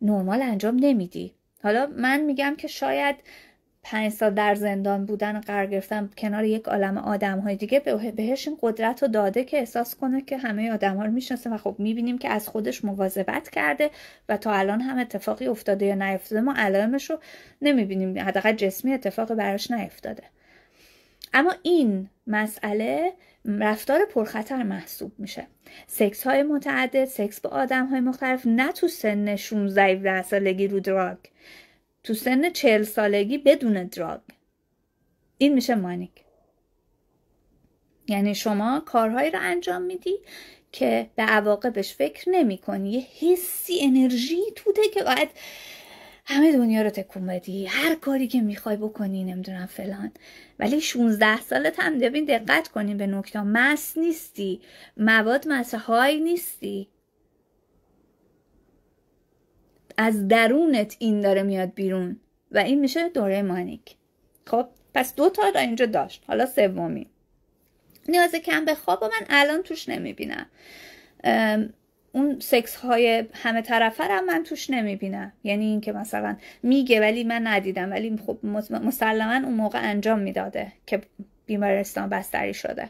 نرمال انجام نمیدی حالا من میگم که شاید پنج سال در زندان بودن قرار گرفتن کنار یک عالم آدم های دیگه بهش این قدرت رو داده که احساس کنه که همه آدم ها رو میشناسه و خب میبینیم که از خودش مواظبت کرده و تا الان هم اتفاقی افتاده یا نیفتاده ما علائمش رو نمیبینیم حداقل جسمی اتفاق براش نیفتاده اما این مسئله رفتار پرخطر محسوب میشه سکس های متعدد سکس با آدم های مختلف نه تو سن 16 سالگی رو دراگ تو سن چهل سالگی بدون دراگ این میشه مانیک یعنی شما کارهایی رو انجام میدی که به عواقبش فکر نمی کنی یه حسی انرژی توده که باید همه دنیا رو تکون بدی هر کاری که میخوای بکنی نمیدونم فلان ولی 16 سالت هم ببین دقت کنی به نکته مس نیستی مواد مس های نیستی از درونت این داره میاد بیرون و این میشه دوره مانیک خب پس دو تا را اینجا داشت حالا سومی نیاز کم به خواب و من الان توش نمیبینم اون سکس های همه طرفه من توش نمیبینم یعنی اینکه مثلا میگه ولی من ندیدم ولی خب مسلما اون موقع انجام میداده که بیمارستان بستری شده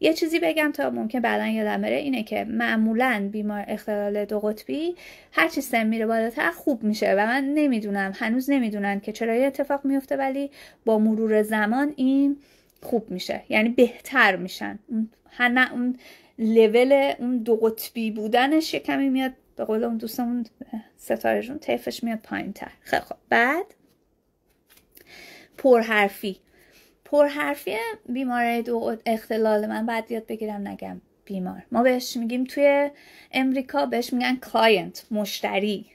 یه چیزی بگم تا ممکن بعدا یادم بره اینه که معمولا بیمار اختلال دو قطبی هر چی سن میره بالاتر خوب میشه و من نمیدونم هنوز نمیدونن که چرا یه اتفاق میفته ولی با مرور زمان این خوب میشه یعنی بهتر میشن هنه اون لول اون دو قطبی بودنش یه کمی میاد به قول اون دوستمون ستاره جون طیفش میاد پایین تر خب،, خب بعد پرحرفی پرحرفی بیماری دو اختلال من بعد یاد بگیرم نگم بیمار ما بهش میگیم توی امریکا بهش میگن کلاینت مشتری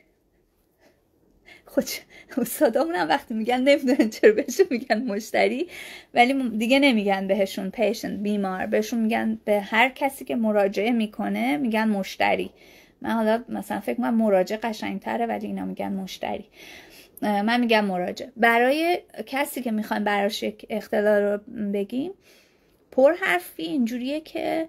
خود خب، استادمون هم وقتی میگن نمیدونن چرا بهشون میگن مشتری ولی دیگه نمیگن بهشون پیشنت بیمار بهشون میگن به هر کسی که مراجعه میکنه میگن مشتری من حالا مثلا فکر من مراجعه قشنگتره ولی اینا میگن مشتری من میگم مراجعه برای کسی که میخوایم براش یک اختلال رو بگیم پر حرفی اینجوریه که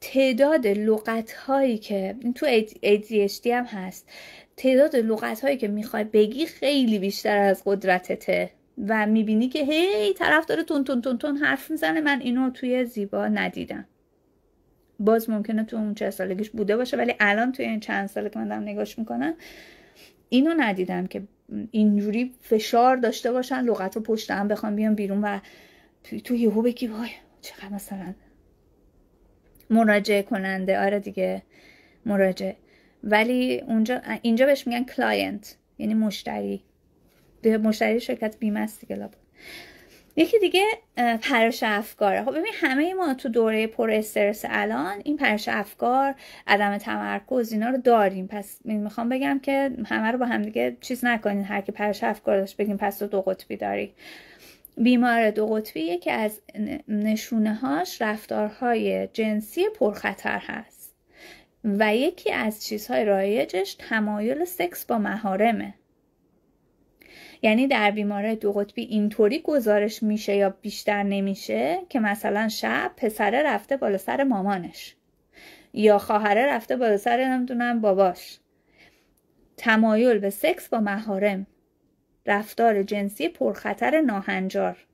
تعداد لغت هایی که تو ADHD هم هست تعداد لغت هایی که میخوای بگی خیلی بیشتر از قدرتته و میبینی که هی طرف داره تون تون تون تون حرف میزنه من اینو توی زیبا ندیدم باز ممکنه تو اون چه سالگیش بوده باشه ولی الان توی این چند ساله که من دارم نگاش میکنم اینو ندیدم که اینجوری فشار داشته باشن لغت رو پشت هم بخوام بیان بیرون و تو یهو بگی وای چقدر مثلا مراجعه کننده آره دیگه مراجعه ولی اونجا اینجا بهش میگن کلاینت یعنی مشتری به مشتری شرکت بیمه است دیگه یکی دیگه پرش افکاره خب ببین همه ما تو دوره پر استرس الان این پرش افکار عدم تمرکز اینا رو داریم پس میخوام بگم که همه رو با هم دیگه چیز نکنین هر کی پرش افکار داشت بگیم پس تو دو قطبی داری بیمار دو قطبی یکی از نشونه هاش رفتارهای جنسی پرخطر هست و یکی از چیزهای رایجش تمایل سکس با مهارمه یعنی در بیماری دو قطبی اینطوری گزارش میشه یا بیشتر نمیشه که مثلا شب پسره رفته بالا سر مامانش یا خواهره رفته بالا سر نمیدونم باباش تمایل به سکس با محارم رفتار جنسی پرخطر ناهنجار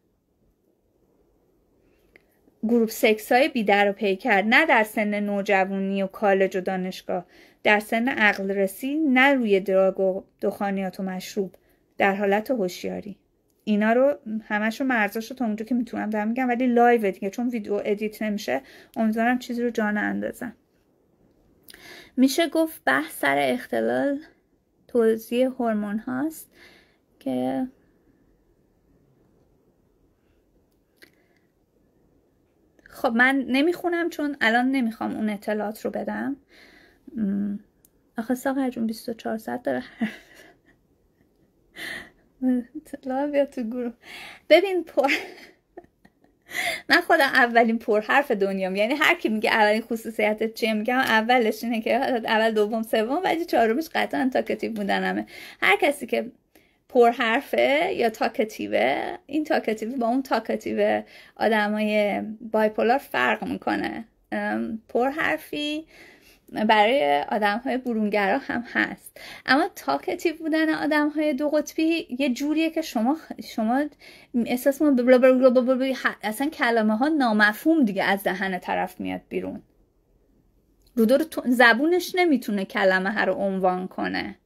گروپ سکس های بیدر و پیکر نه در سن نوجوانی و کالج و دانشگاه در سن عقل رسی نه روی دراگ و دخانیات و مشروب در حالت هوشیاری اینا رو همش رو مرزش رو تا اونجا که میتونم دارم میگم ولی لایو دیگه چون ویدیو ادیت نمیشه امیدوارم چیزی رو جا اندازم میشه گفت بحث سر اختلال توضیح هورمون هاست که خب من نمیخونم چون الان نمیخوام اون اطلاعات رو بدم آخه ساقر جون 24 ساعت داره *laughs* لا تو گروه ببین پر *laughs* من خودم اولین پر حرف دنیام یعنی هر کی میگه اولین خصوصیتت چیه میگم اولش اینه که اول دوم سوم ولی چهارمش قطعا تاکتیو بودنمه هر کسی که پر حرفه یا تاکتیوه این تاکتیو با اون تاکتیو آدمای بایپولار فرق میکنه پر حرفی برای آدم های برونگرا هم هست اما تاکتی بودن آدم های دو قطبی یه جوریه که شما شما احساس اصلا کلمه ها نامفهوم دیگه از دهن طرف میاد بیرون رودار زبونش نمیتونه کلمه هر رو عنوان کنه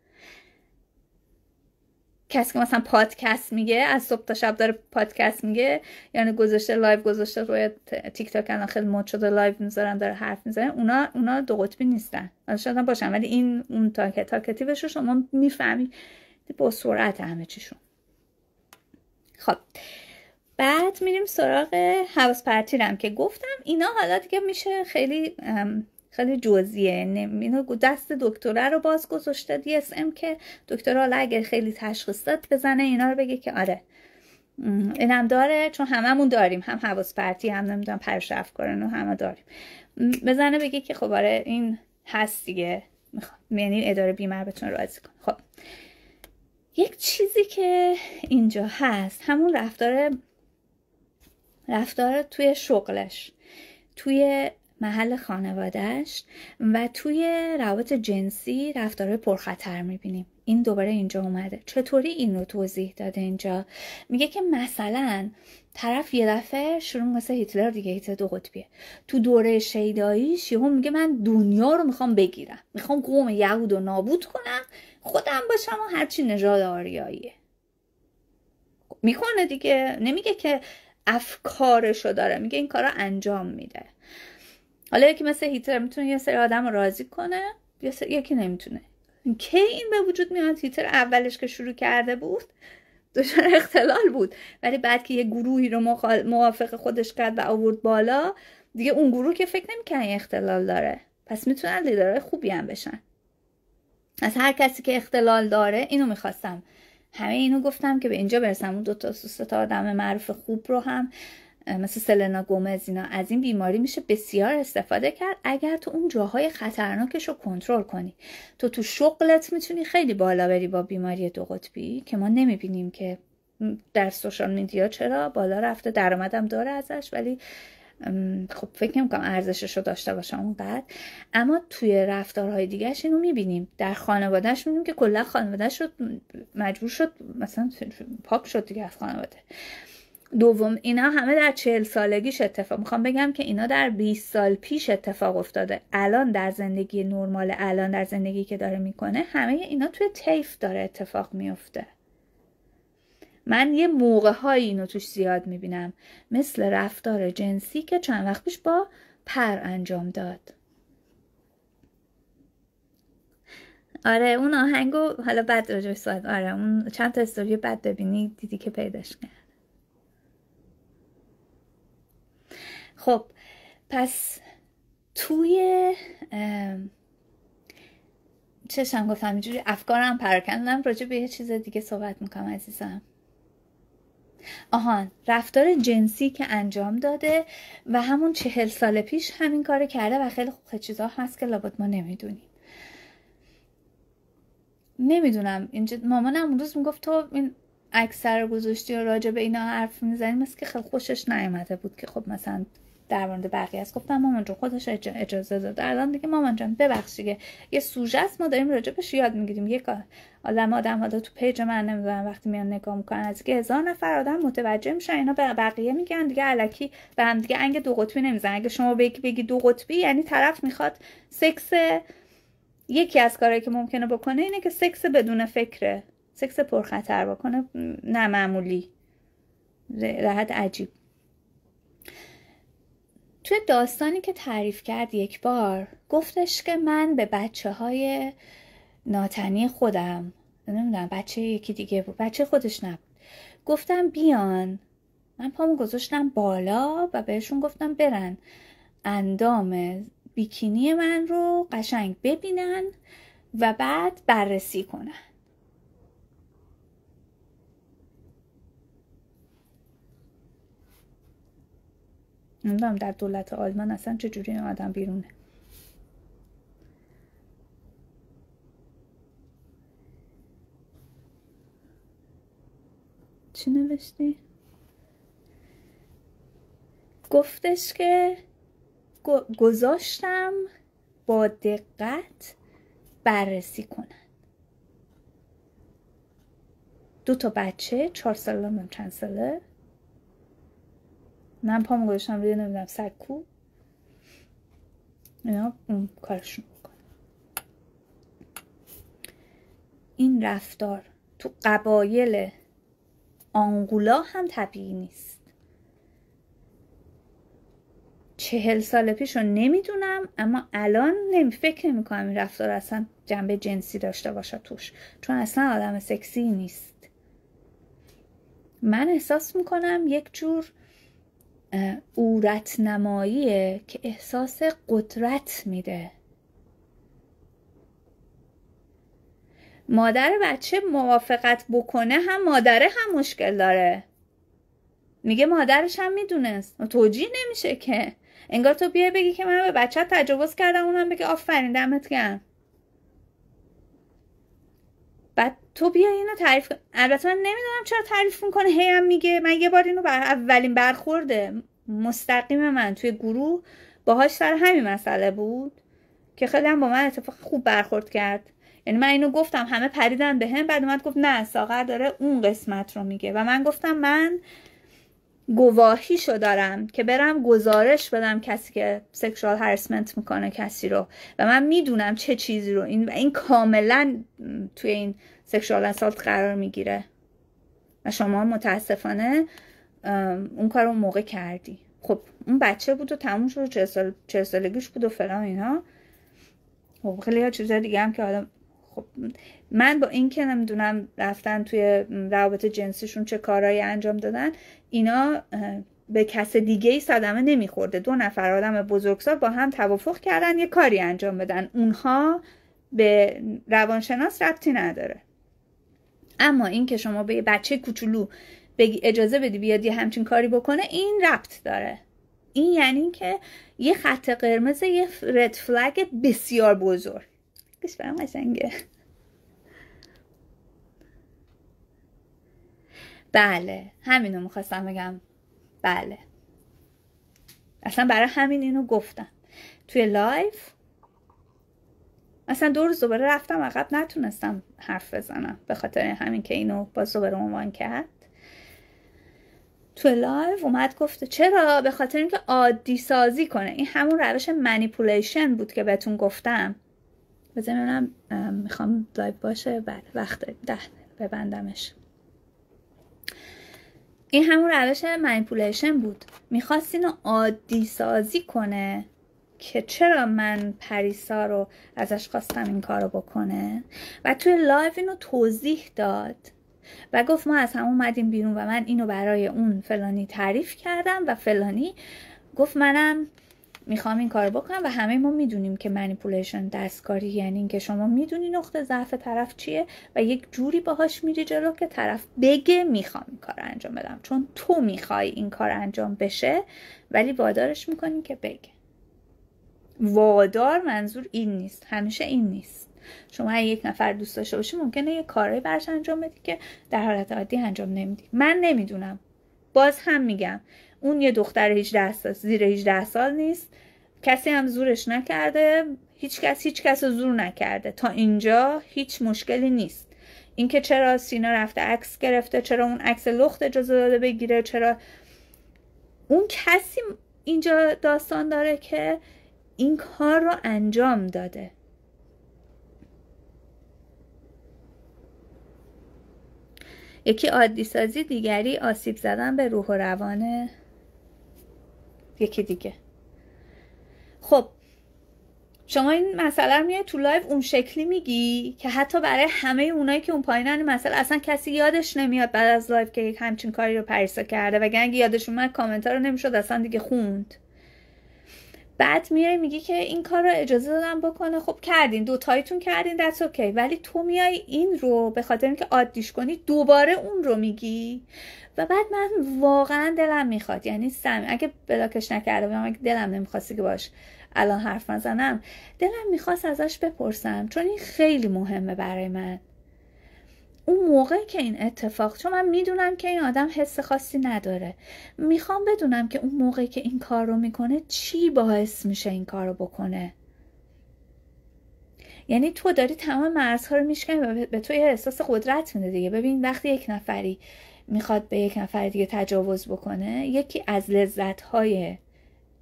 کسی که مثلا پادکست میگه از صبح تا شب داره پادکست میگه یعنی گذاشته لایو گذاشته روی تیک تاک الان خیلی مد شده لایو میذارن داره حرف میزنن اونا اونا دو قطبی نیستن شاید باشن ولی این اون تاکه تاکتیوش شما میفهمی با سرعت همه چیشون خب بعد میریم سراغ حواس پرتیرم که گفتم اینا حالا دیگه میشه خیلی خیلی جزئیه یعنی اینو دست دکتره رو باز گذاشته دی اس ام که دکتر حالا اگه خیلی تشخیص بزنه اینا رو بگه که آره اینم داره چون هممون داریم هم حواس پرتی هم نمیدونم پرش افکارن و همه داریم بزنه بگه که خب آره این هست دیگه یعنی اداره بیمار بتون راضی کن خب یک چیزی که اینجا هست همون رفتار رفتار توی شغلش توی محل خانوادهش و توی روابط جنسی رفتار پرخطر میبینیم این دوباره اینجا اومده چطوری این رو توضیح داده اینجا میگه که مثلا طرف یه دفعه شروع مثل هیتلر دیگه هیتلر دو قطبیه تو دوره شیداییش یهو میگه من دنیا رو میخوام بگیرم میخوام قوم یهود رو نابود کنم خودم باشم و هرچی نژاد آریاییه میکنه دیگه نمیگه که افکارشو داره میگه این کارا انجام میده حالا یکی مثل هیتر میتونه یه سری آدم رو راضی کنه یه یکی نمیتونه کی این به وجود میاد هیتلر اولش که شروع کرده بود دچار اختلال بود ولی بعد که یه گروهی رو مخال... موافق خودش کرد و آورد بالا دیگه اون گروه که فکر نمیکنه اختلال داره پس میتونن لیدرهای خوبی هم بشن از هر کسی که اختلال داره اینو میخواستم همه اینو گفتم که به اینجا برسم اون دو تا سه تا آدم معروف خوب رو هم مثل سلنا گومز اینا از این بیماری میشه بسیار استفاده کرد اگر تو اون جاهای خطرناکش رو کنترل کنی تو تو شغلت میتونی خیلی بالا بری با بیماری دو قطبی که ما نمیبینیم که در سوشال میدیا چرا بالا رفته درآمدم داره ازش ولی خب فکر نمیکنم ارزشش رو داشته باشه بعد اما توی رفتارهای دیگهش اینو میبینیم در خانوادهش میبینیم که کلا خانوادهش مجبور شد مثلا پاک شد دیگه از خانواده دوم اینا همه در چهل سالگیش اتفاق میخوام بگم که اینا در 20 سال پیش اتفاق افتاده الان در زندگی نرمال الان در زندگی که داره میکنه همه اینا توی تیف داره اتفاق میفته من یه موقع های اینو توش زیاد میبینم مثل رفتار جنسی که چند وقت پیش با پر انجام داد آره اون آهنگو حالا بعد راجع صحبت آره اون چند تا استوری بعد ببینی دیدی که پیداش کرد خب پس توی چشم گفتم اینجوری افکارم پراکندم راجع به یه چیز دیگه صحبت میکنم عزیزم آهان رفتار جنسی که انجام داده و همون چهل سال پیش همین کار کرده و خیلی خوب چیزا هست که لابد ما نمیدونیم نمیدونم اینجا مامانم اون روز میگفت تو این اکثر گذاشتی و راجع به اینا حرف میزنیم مثل که خیلی خوشش نیامده بود که خب مثلا در مورد بقیه است گفتم مامان جون خودش اجازه داد الان دیگه مامان جان ببخشید یه سوژه است ما داریم راجبش یاد میگیریم یک عالم آدم ها تو پیج من نمیدونم وقتی میان نگاه میکنن از اینکه هزار نفر آدم متوجه میشن اینا به بقیه میگن دیگه علکی به هم دیگه انگ دو قطبی نمیزن اگه شما بگی بگی دو قطبی یعنی طرف میخواد سکس یکی از کارهایی که ممکنه بکنه اینه که سکس بدون فکره سکس پرخطر بکنه نه معمولی راحت عجیب توی داستانی که تعریف کرد یک بار گفتش که من به بچه های ناتنی خودم نمیدونم بچه یکی دیگه بود بچه خودش نبود گفتم بیان من پامو گذاشتم بالا و بهشون گفتم برن اندام بیکینی من رو قشنگ ببینن و بعد بررسی کنن نمیدونم در دولت آلمان اصلا چجوری این آدم بیرونه چی نوشتی؟ گفتش که گذاشتم با دقت بررسی کنن دو تا بچه چهار ساله چند ساله من پامو گذاشتم روی نمیدونم سکو اینا اون کارشون این رفتار تو قبایل آنگولا هم طبیعی نیست چهل سال پیش رو نمیدونم اما الان نمی فکر نمی کنم این رفتار اصلا جنبه جنسی داشته باشه توش چون اصلا آدم سکسی نیست من احساس میکنم یک جور اورت نماییه که احساس قدرت میده مادر بچه موافقت بکنه هم مادره هم مشکل داره میگه مادرش هم میدونست توجیه نمیشه که انگار تو بیا بگی که من به بچه تجاوز کردم اونم بگه آفرین دمت گرم تو بیا اینو تعریف کن البته من نمیدونم چرا تعریف میکنه هی هم میگه من یه بار اینو اولین برخورده مستقیم من توی گروه باهاش سر همین مسئله بود که خیلی هم با من اتفاق خوب برخورد کرد یعنی من اینو گفتم همه پریدن به هم بعد اومد گفت نه ساغر داره اون قسمت رو میگه و من گفتم من گواهیشو دارم که برم گزارش بدم کسی که سکشوال هرسمنت میکنه کسی رو و من میدونم چه چیزی رو این این کاملا توی این سکشوال اسالت قرار میگیره و شما متاسفانه اون کار رو موقع کردی خب اون بچه بود و تموم شد چه سال سالگیش بود و فلان اینا خب خیلی چیزای دیگه هم که آدم خب من با این که نمیدونم رفتن توی روابط جنسیشون چه کارهایی انجام دادن اینا به کس دیگه ای صدمه نمیخورده دو نفر آدم بزرگسال با هم توافق کردن یه کاری انجام بدن اونها به روانشناس ربطی نداره اما اینکه شما به یه بچه کوچولو بگی اجازه بدی بیاد یه همچین کاری بکنه این ربط داره این یعنی که یه خط قرمز یه رد فلگ بسیار بزرگ بیش قشنگه بله همینو میخواستم بگم بله اصلا برای همین اینو گفتم توی لایف اصلا دو روز دوباره رفتم عقب نتونستم حرف بزنم به خاطر همین که اینو با دوباره عنوان کرد تو لایو اومد گفته چرا به خاطر اینکه عادی سازی کنه این همون روش منیپولیشن بود که بهتون گفتم بذار اونم میخوام لایو باشه بله وقت ده ببندمش این همون روش منیپولیشن بود میخواست اینو عادی سازی کنه که چرا من پریسا رو ازش خواستم این کارو بکنه و توی لایو اینو توضیح داد و گفت ما از هم اومدیم بیرون و من اینو برای اون فلانی تعریف کردم و فلانی گفت منم میخوام این کارو بکنم و همه ما میدونیم که منیپولیشن دستکاری یعنی اینکه شما میدونی نقطه ضعف طرف چیه و یک جوری باهاش میری جلو که طرف بگه میخوام این کار انجام بدم چون تو میخوای این کار انجام بشه ولی وادارش میکنی که بگه وادار منظور این نیست همیشه این نیست شما اگه یک نفر دوست داشته باشی ممکنه یه کاری برش انجام بدی که در حالت عادی انجام نمیدی من نمیدونم باز هم میگم اون یه دختر 18 سال زیر 18 سال نیست کسی هم زورش نکرده هیچ کس هیچ کس زور نکرده تا اینجا هیچ مشکلی نیست اینکه چرا سینا رفته عکس گرفته چرا اون عکس لخت اجازه داده بگیره چرا اون کسی اینجا داستان داره که این کار رو انجام داده یکی عادی سازی دیگری آسیب زدن به روح و روانه یکی دیگه خب شما این مسئله رو میای تو لایف اون شکلی میگی که حتی برای همه اونایی که اون پایینن این مسئله اصلا کسی یادش نمیاد بعد از لایف که یک همچین کاری رو پریسا کرده و گنگ یادش اومد کامنت رو نمیشد اصلا دیگه خوند بعد میای میگی که این کار رو اجازه دادم بکنه خب کردین دو تایتون کردین دست اوکی ولی تو میای این رو به خاطر اینکه عادیش کنی دوباره اون رو میگی و بعد من واقعا دلم میخواد یعنی سم اگه بلاکش نکرده بودم اگه دلم نمیخواستی که باش الان حرف نزنم دلم میخواست ازش بپرسم چون این خیلی مهمه برای من اون موقع که این اتفاق چون من میدونم که این آدم حس خاصی نداره میخوام بدونم که اون موقع که این کار رو میکنه چی باعث میشه این کار رو بکنه یعنی تو داری تمام مرزها رو میشکنی و به تو یه احساس قدرت میده دیگه ببین وقتی یک نفری میخواد به یک نفری دیگه تجاوز بکنه یکی از لذت های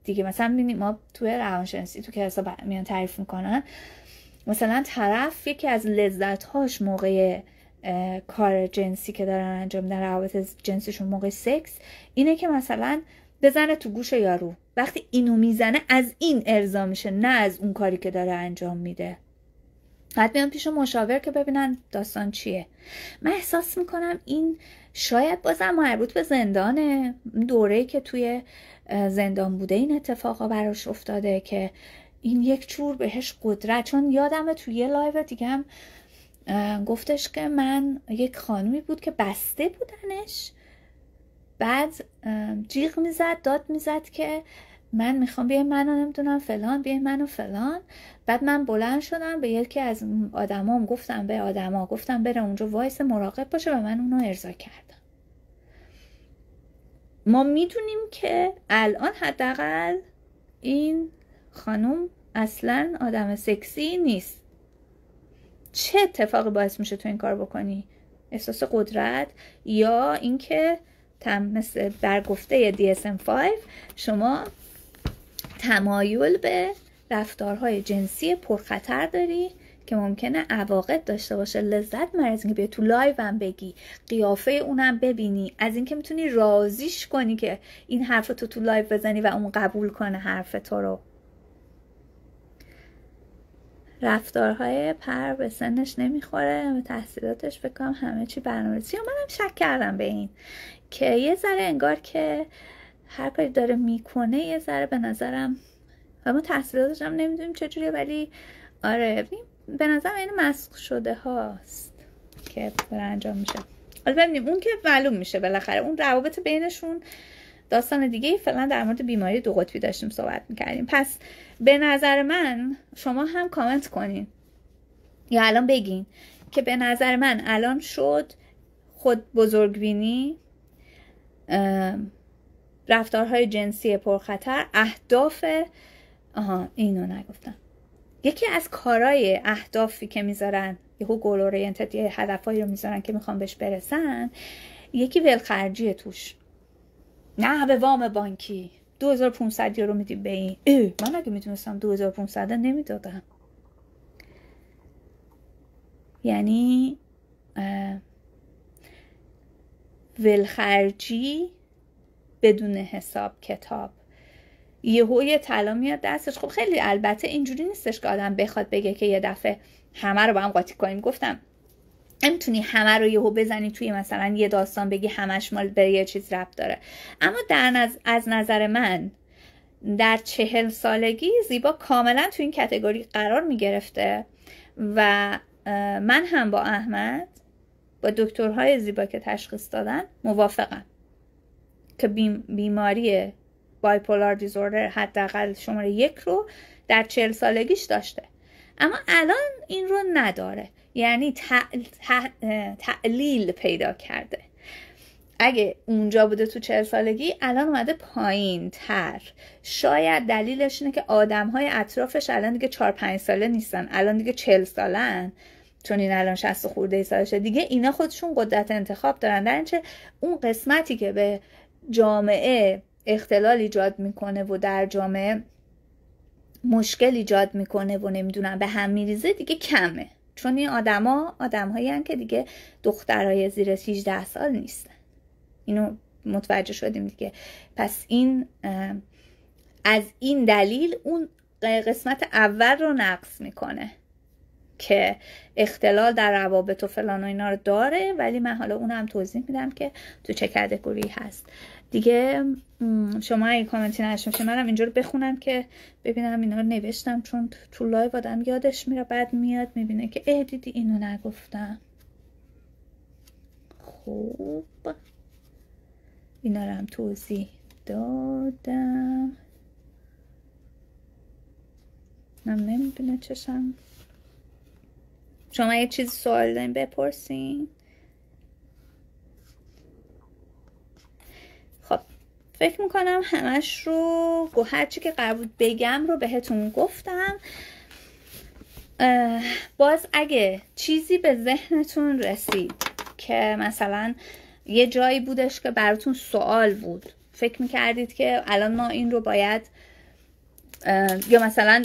دیگه مثلا بینی ما توی روانشناسی تو کلاس میان تعریف میکنن مثلا طرف یکی از لذت هاش موقع کار جنسی که دارن انجام میدن روابط جنسیشون موقع سکس اینه که مثلا بزنه تو گوش یارو وقتی اینو میزنه از این ارضا میشه نه از اون کاری که داره انجام میده بعد میان پیش مشاور که ببینن داستان چیه من احساس میکنم این شاید بازم مربوط به زندانه دوره‌ای که توی زندان بوده این اتفاقا براش افتاده که این یک چور بهش قدرت چون یادمه توی یه لایو دیگه هم گفتش که من یک خانومی بود که بسته بودنش بعد جیغ میزد داد میزد که من میخوام بیای منو نمیدونم فلان بیای منو فلان بعد من بلند شدم به یکی از آدمام گفتم به آدما گفتم بره اونجا وایس مراقب باشه و من اونو ارضا کردم ما میدونیم که الان حداقل این خانم اصلا آدم سکسی نیست چه اتفاقی باعث میشه تو این کار بکنی احساس قدرت یا اینکه تم مثل برگفته DSM-5 شما تمایل به رفتارهای جنسی پرخطر داری که ممکنه عواقب داشته باشه لذت من از اینکه تو لایو هم بگی قیافه اونم ببینی از اینکه میتونی رازیش کنی که این حرف تو تو لایو بزنی و اون قبول کنه حرف تو رو رفتارهای پر به سنش نمیخوره و تحصیلاتش بکنم همه چی برنامه‌ریزی یا منم شک کردم به این که یه ذره انگار که هر کاری داره میکنه یه ذره به نظرم و ما تحصیلاتش هم نمیدونیم چجوریه ولی آره به نظرم این مسخ شده هاست که داره انجام میشه حالا ببینیم اون که معلوم میشه بالاخره اون روابط بینشون داستان دیگه فعلا در مورد بیماری دو قطبی داشتیم صحبت میکردیم پس به نظر من شما هم کامنت کنین یا الان بگین که به نظر من الان شد خود بزرگبینی رفتارهای جنسی پرخطر اهداف آها اینو نگفتم یکی از کارهای اهدافی که میذارن یهو گول اورینتد یه هدفهایی رو میذارن که میخوان بهش برسن یکی ولخرجی توش نه به وام بانکی 2500 یورو میدی به این من اگه میتونستم 2500 نمیدادم یعنی ولخرجی بدون حساب کتاب یه یه طلا میاد دستش خب خیلی البته اینجوری نیستش که آدم بخواد بگه که یه دفعه همه رو با هم قاطی کنیم گفتم نمیتونی همه رو یهو بزنی توی مثلا یه داستان بگی همش مال به یه چیز ربط داره اما در از نظر من در چهل سالگی زیبا کاملا توی این کتگوری قرار میگرفته و من هم با احمد با دکترهای زیبا که تشخیص دادن موافقم که بیماری بایپولار دیزوردر حداقل شماره یک رو در چهل سالگیش داشته اما الان این رو نداره یعنی تعلیل پیدا کرده اگه اونجا بوده تو چهل سالگی الان اومده پایین تر شاید دلیلش اینه که آدم های اطرافش الان دیگه چهار پنج ساله نیستن الان دیگه چهل سالن چون این الان شست خورده ای سالشه دیگه اینا خودشون قدرت انتخاب دارن در اینچه اون قسمتی که به جامعه اختلال ایجاد میکنه و در جامعه مشکل ایجاد میکنه و نمیدونم به هم میریزه دیگه کمه چون این آدما آدمهایی که دیگه دخترای زیر 18 سال نیستن اینو متوجه شدیم دیگه پس این از این دلیل اون قسمت اول رو نقص میکنه که اختلال در روابط و فلان و اینا رو داره ولی من حالا اونم توضیح میدم که تو چه کتگوری هست دیگه شما اگه کامنتی نشون شما منم اینجور بخونم که ببینم اینا رو نوشتم چون تو لایو آدم یادش میره بعد میاد میبینه که اه دیدی اینو نگفتم خوب اینا رو هم توضیح دادم نم نمیبینه چشم شما یه چیزی سوال دارین بپرسین فکر میکنم همش رو هرچی که قرار بگم رو بهتون گفتم باز اگه چیزی به ذهنتون رسید که مثلا یه جایی بودش که براتون سوال بود فکر میکردید که الان ما این رو باید یا مثلا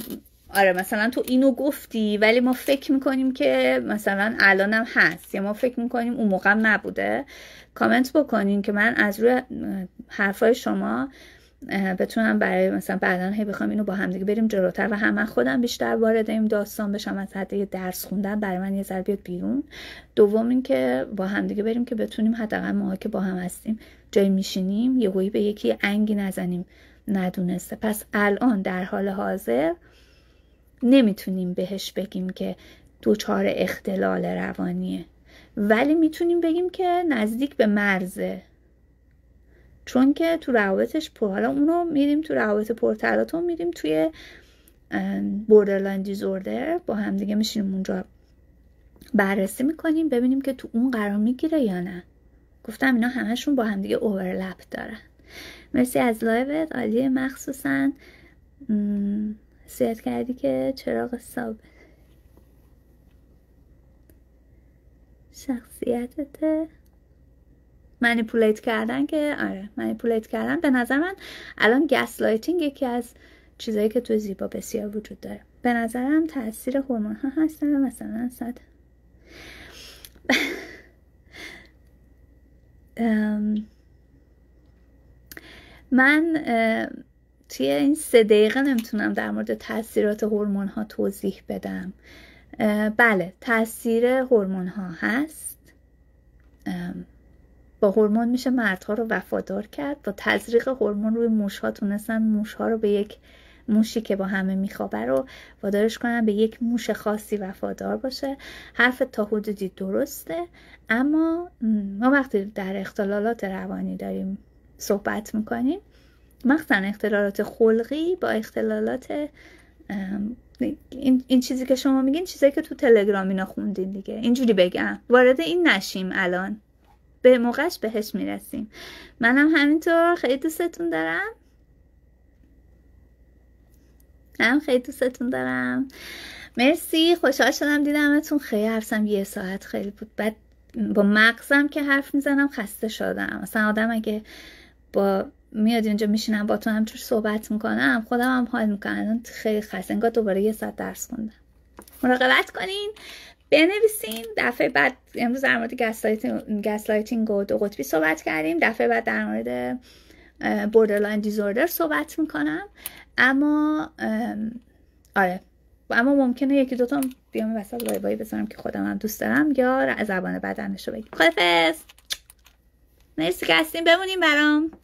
آره مثلا تو اینو گفتی ولی ما فکر میکنیم که مثلا الانم هست یا ما فکر میکنیم اون موقع نبوده کامنت بکنین که من از روی حرفای شما بتونم برای مثلا بعدا هی بخوام اینو با همدیگه بریم جلوتر و هم خودم بیشتر وارد این داستان بشم از حد درس خوندن برای من یه ذره بیاد بیرون دوم اینکه با همدیگه بریم که بتونیم حداقل ماها که با هم هستیم جای میشینیم یه به یکی انگی نزنیم ندونسته پس الان در حال حاضر نمیتونیم بهش بگیم که دچار اختلال روانیه ولی میتونیم بگیم که نزدیک به مرزه چون که تو روابطش پر حالا اونو میریم تو روابط پرتلاتون میریم توی بوردرلاین دیزوردر با هم دیگه میشینیم اونجا بررسی میکنیم ببینیم که تو اون قرار میگیره یا نه گفتم اینا همشون با همدیگه اوورلپ دارن مرسی از لایوت عالی مخصوصا سیت کردی که چراغ ساب شخصیتته منیپولیت کردن که آره منیپولیت کردن به نظر من الان لایتینگ یکی از چیزایی که تو زیبا بسیار وجود داره به نظرم تاثیر هورمون ها هستن مثلا صد من توی این سه دقیقه نمیتونم در مورد تاثیرات هورمون ها توضیح بدم بله تاثیر هورمون ها هست با هورمون میشه مردها رو وفادار کرد با تزریق هورمون روی موش ها تونستن موش ها رو به یک موشی که با همه میخوابه رو وادارش کنن به یک موش خاصی وفادار باشه حرف تا حدودی درسته اما ما وقتی در اختلالات روانی داریم صحبت میکنیم مخصوصا اختلالات خلقی با اختلالات این, چیزی که شما میگین چیزی که تو تلگرام اینا خوندین دیگه اینجوری بگم وارد این نشیم الان به موقعش بهش میرسیم منم همینطور خیلی دوستتون دارم هم خیلی دوستتون دارم مرسی خوشحال شدم دیدمتون خیلی حرفم یه ساعت خیلی بود بعد با مغزم که حرف میزنم خسته شدم اصلا آدم اگه با میاد اینجا میشینم با تو همجور صحبت میکنم خودم هم حال میکنم خیلی خسته انگار دوباره یه ساعت درس خوندم مراقبت کنین بنویسین دفعه بعد امروز در مورد گسلایتینگ و دو قطبی صحبت کردیم دفعه بعد در مورد بوردرلاین دیزوردر صحبت میکنم اما آره اما ممکنه یکی دوتا بیام وسط لایبایی بزنم که خودم هم دوست دارم یا زبان بدنش رو بگیم خدافز مرسی که بمونیم برام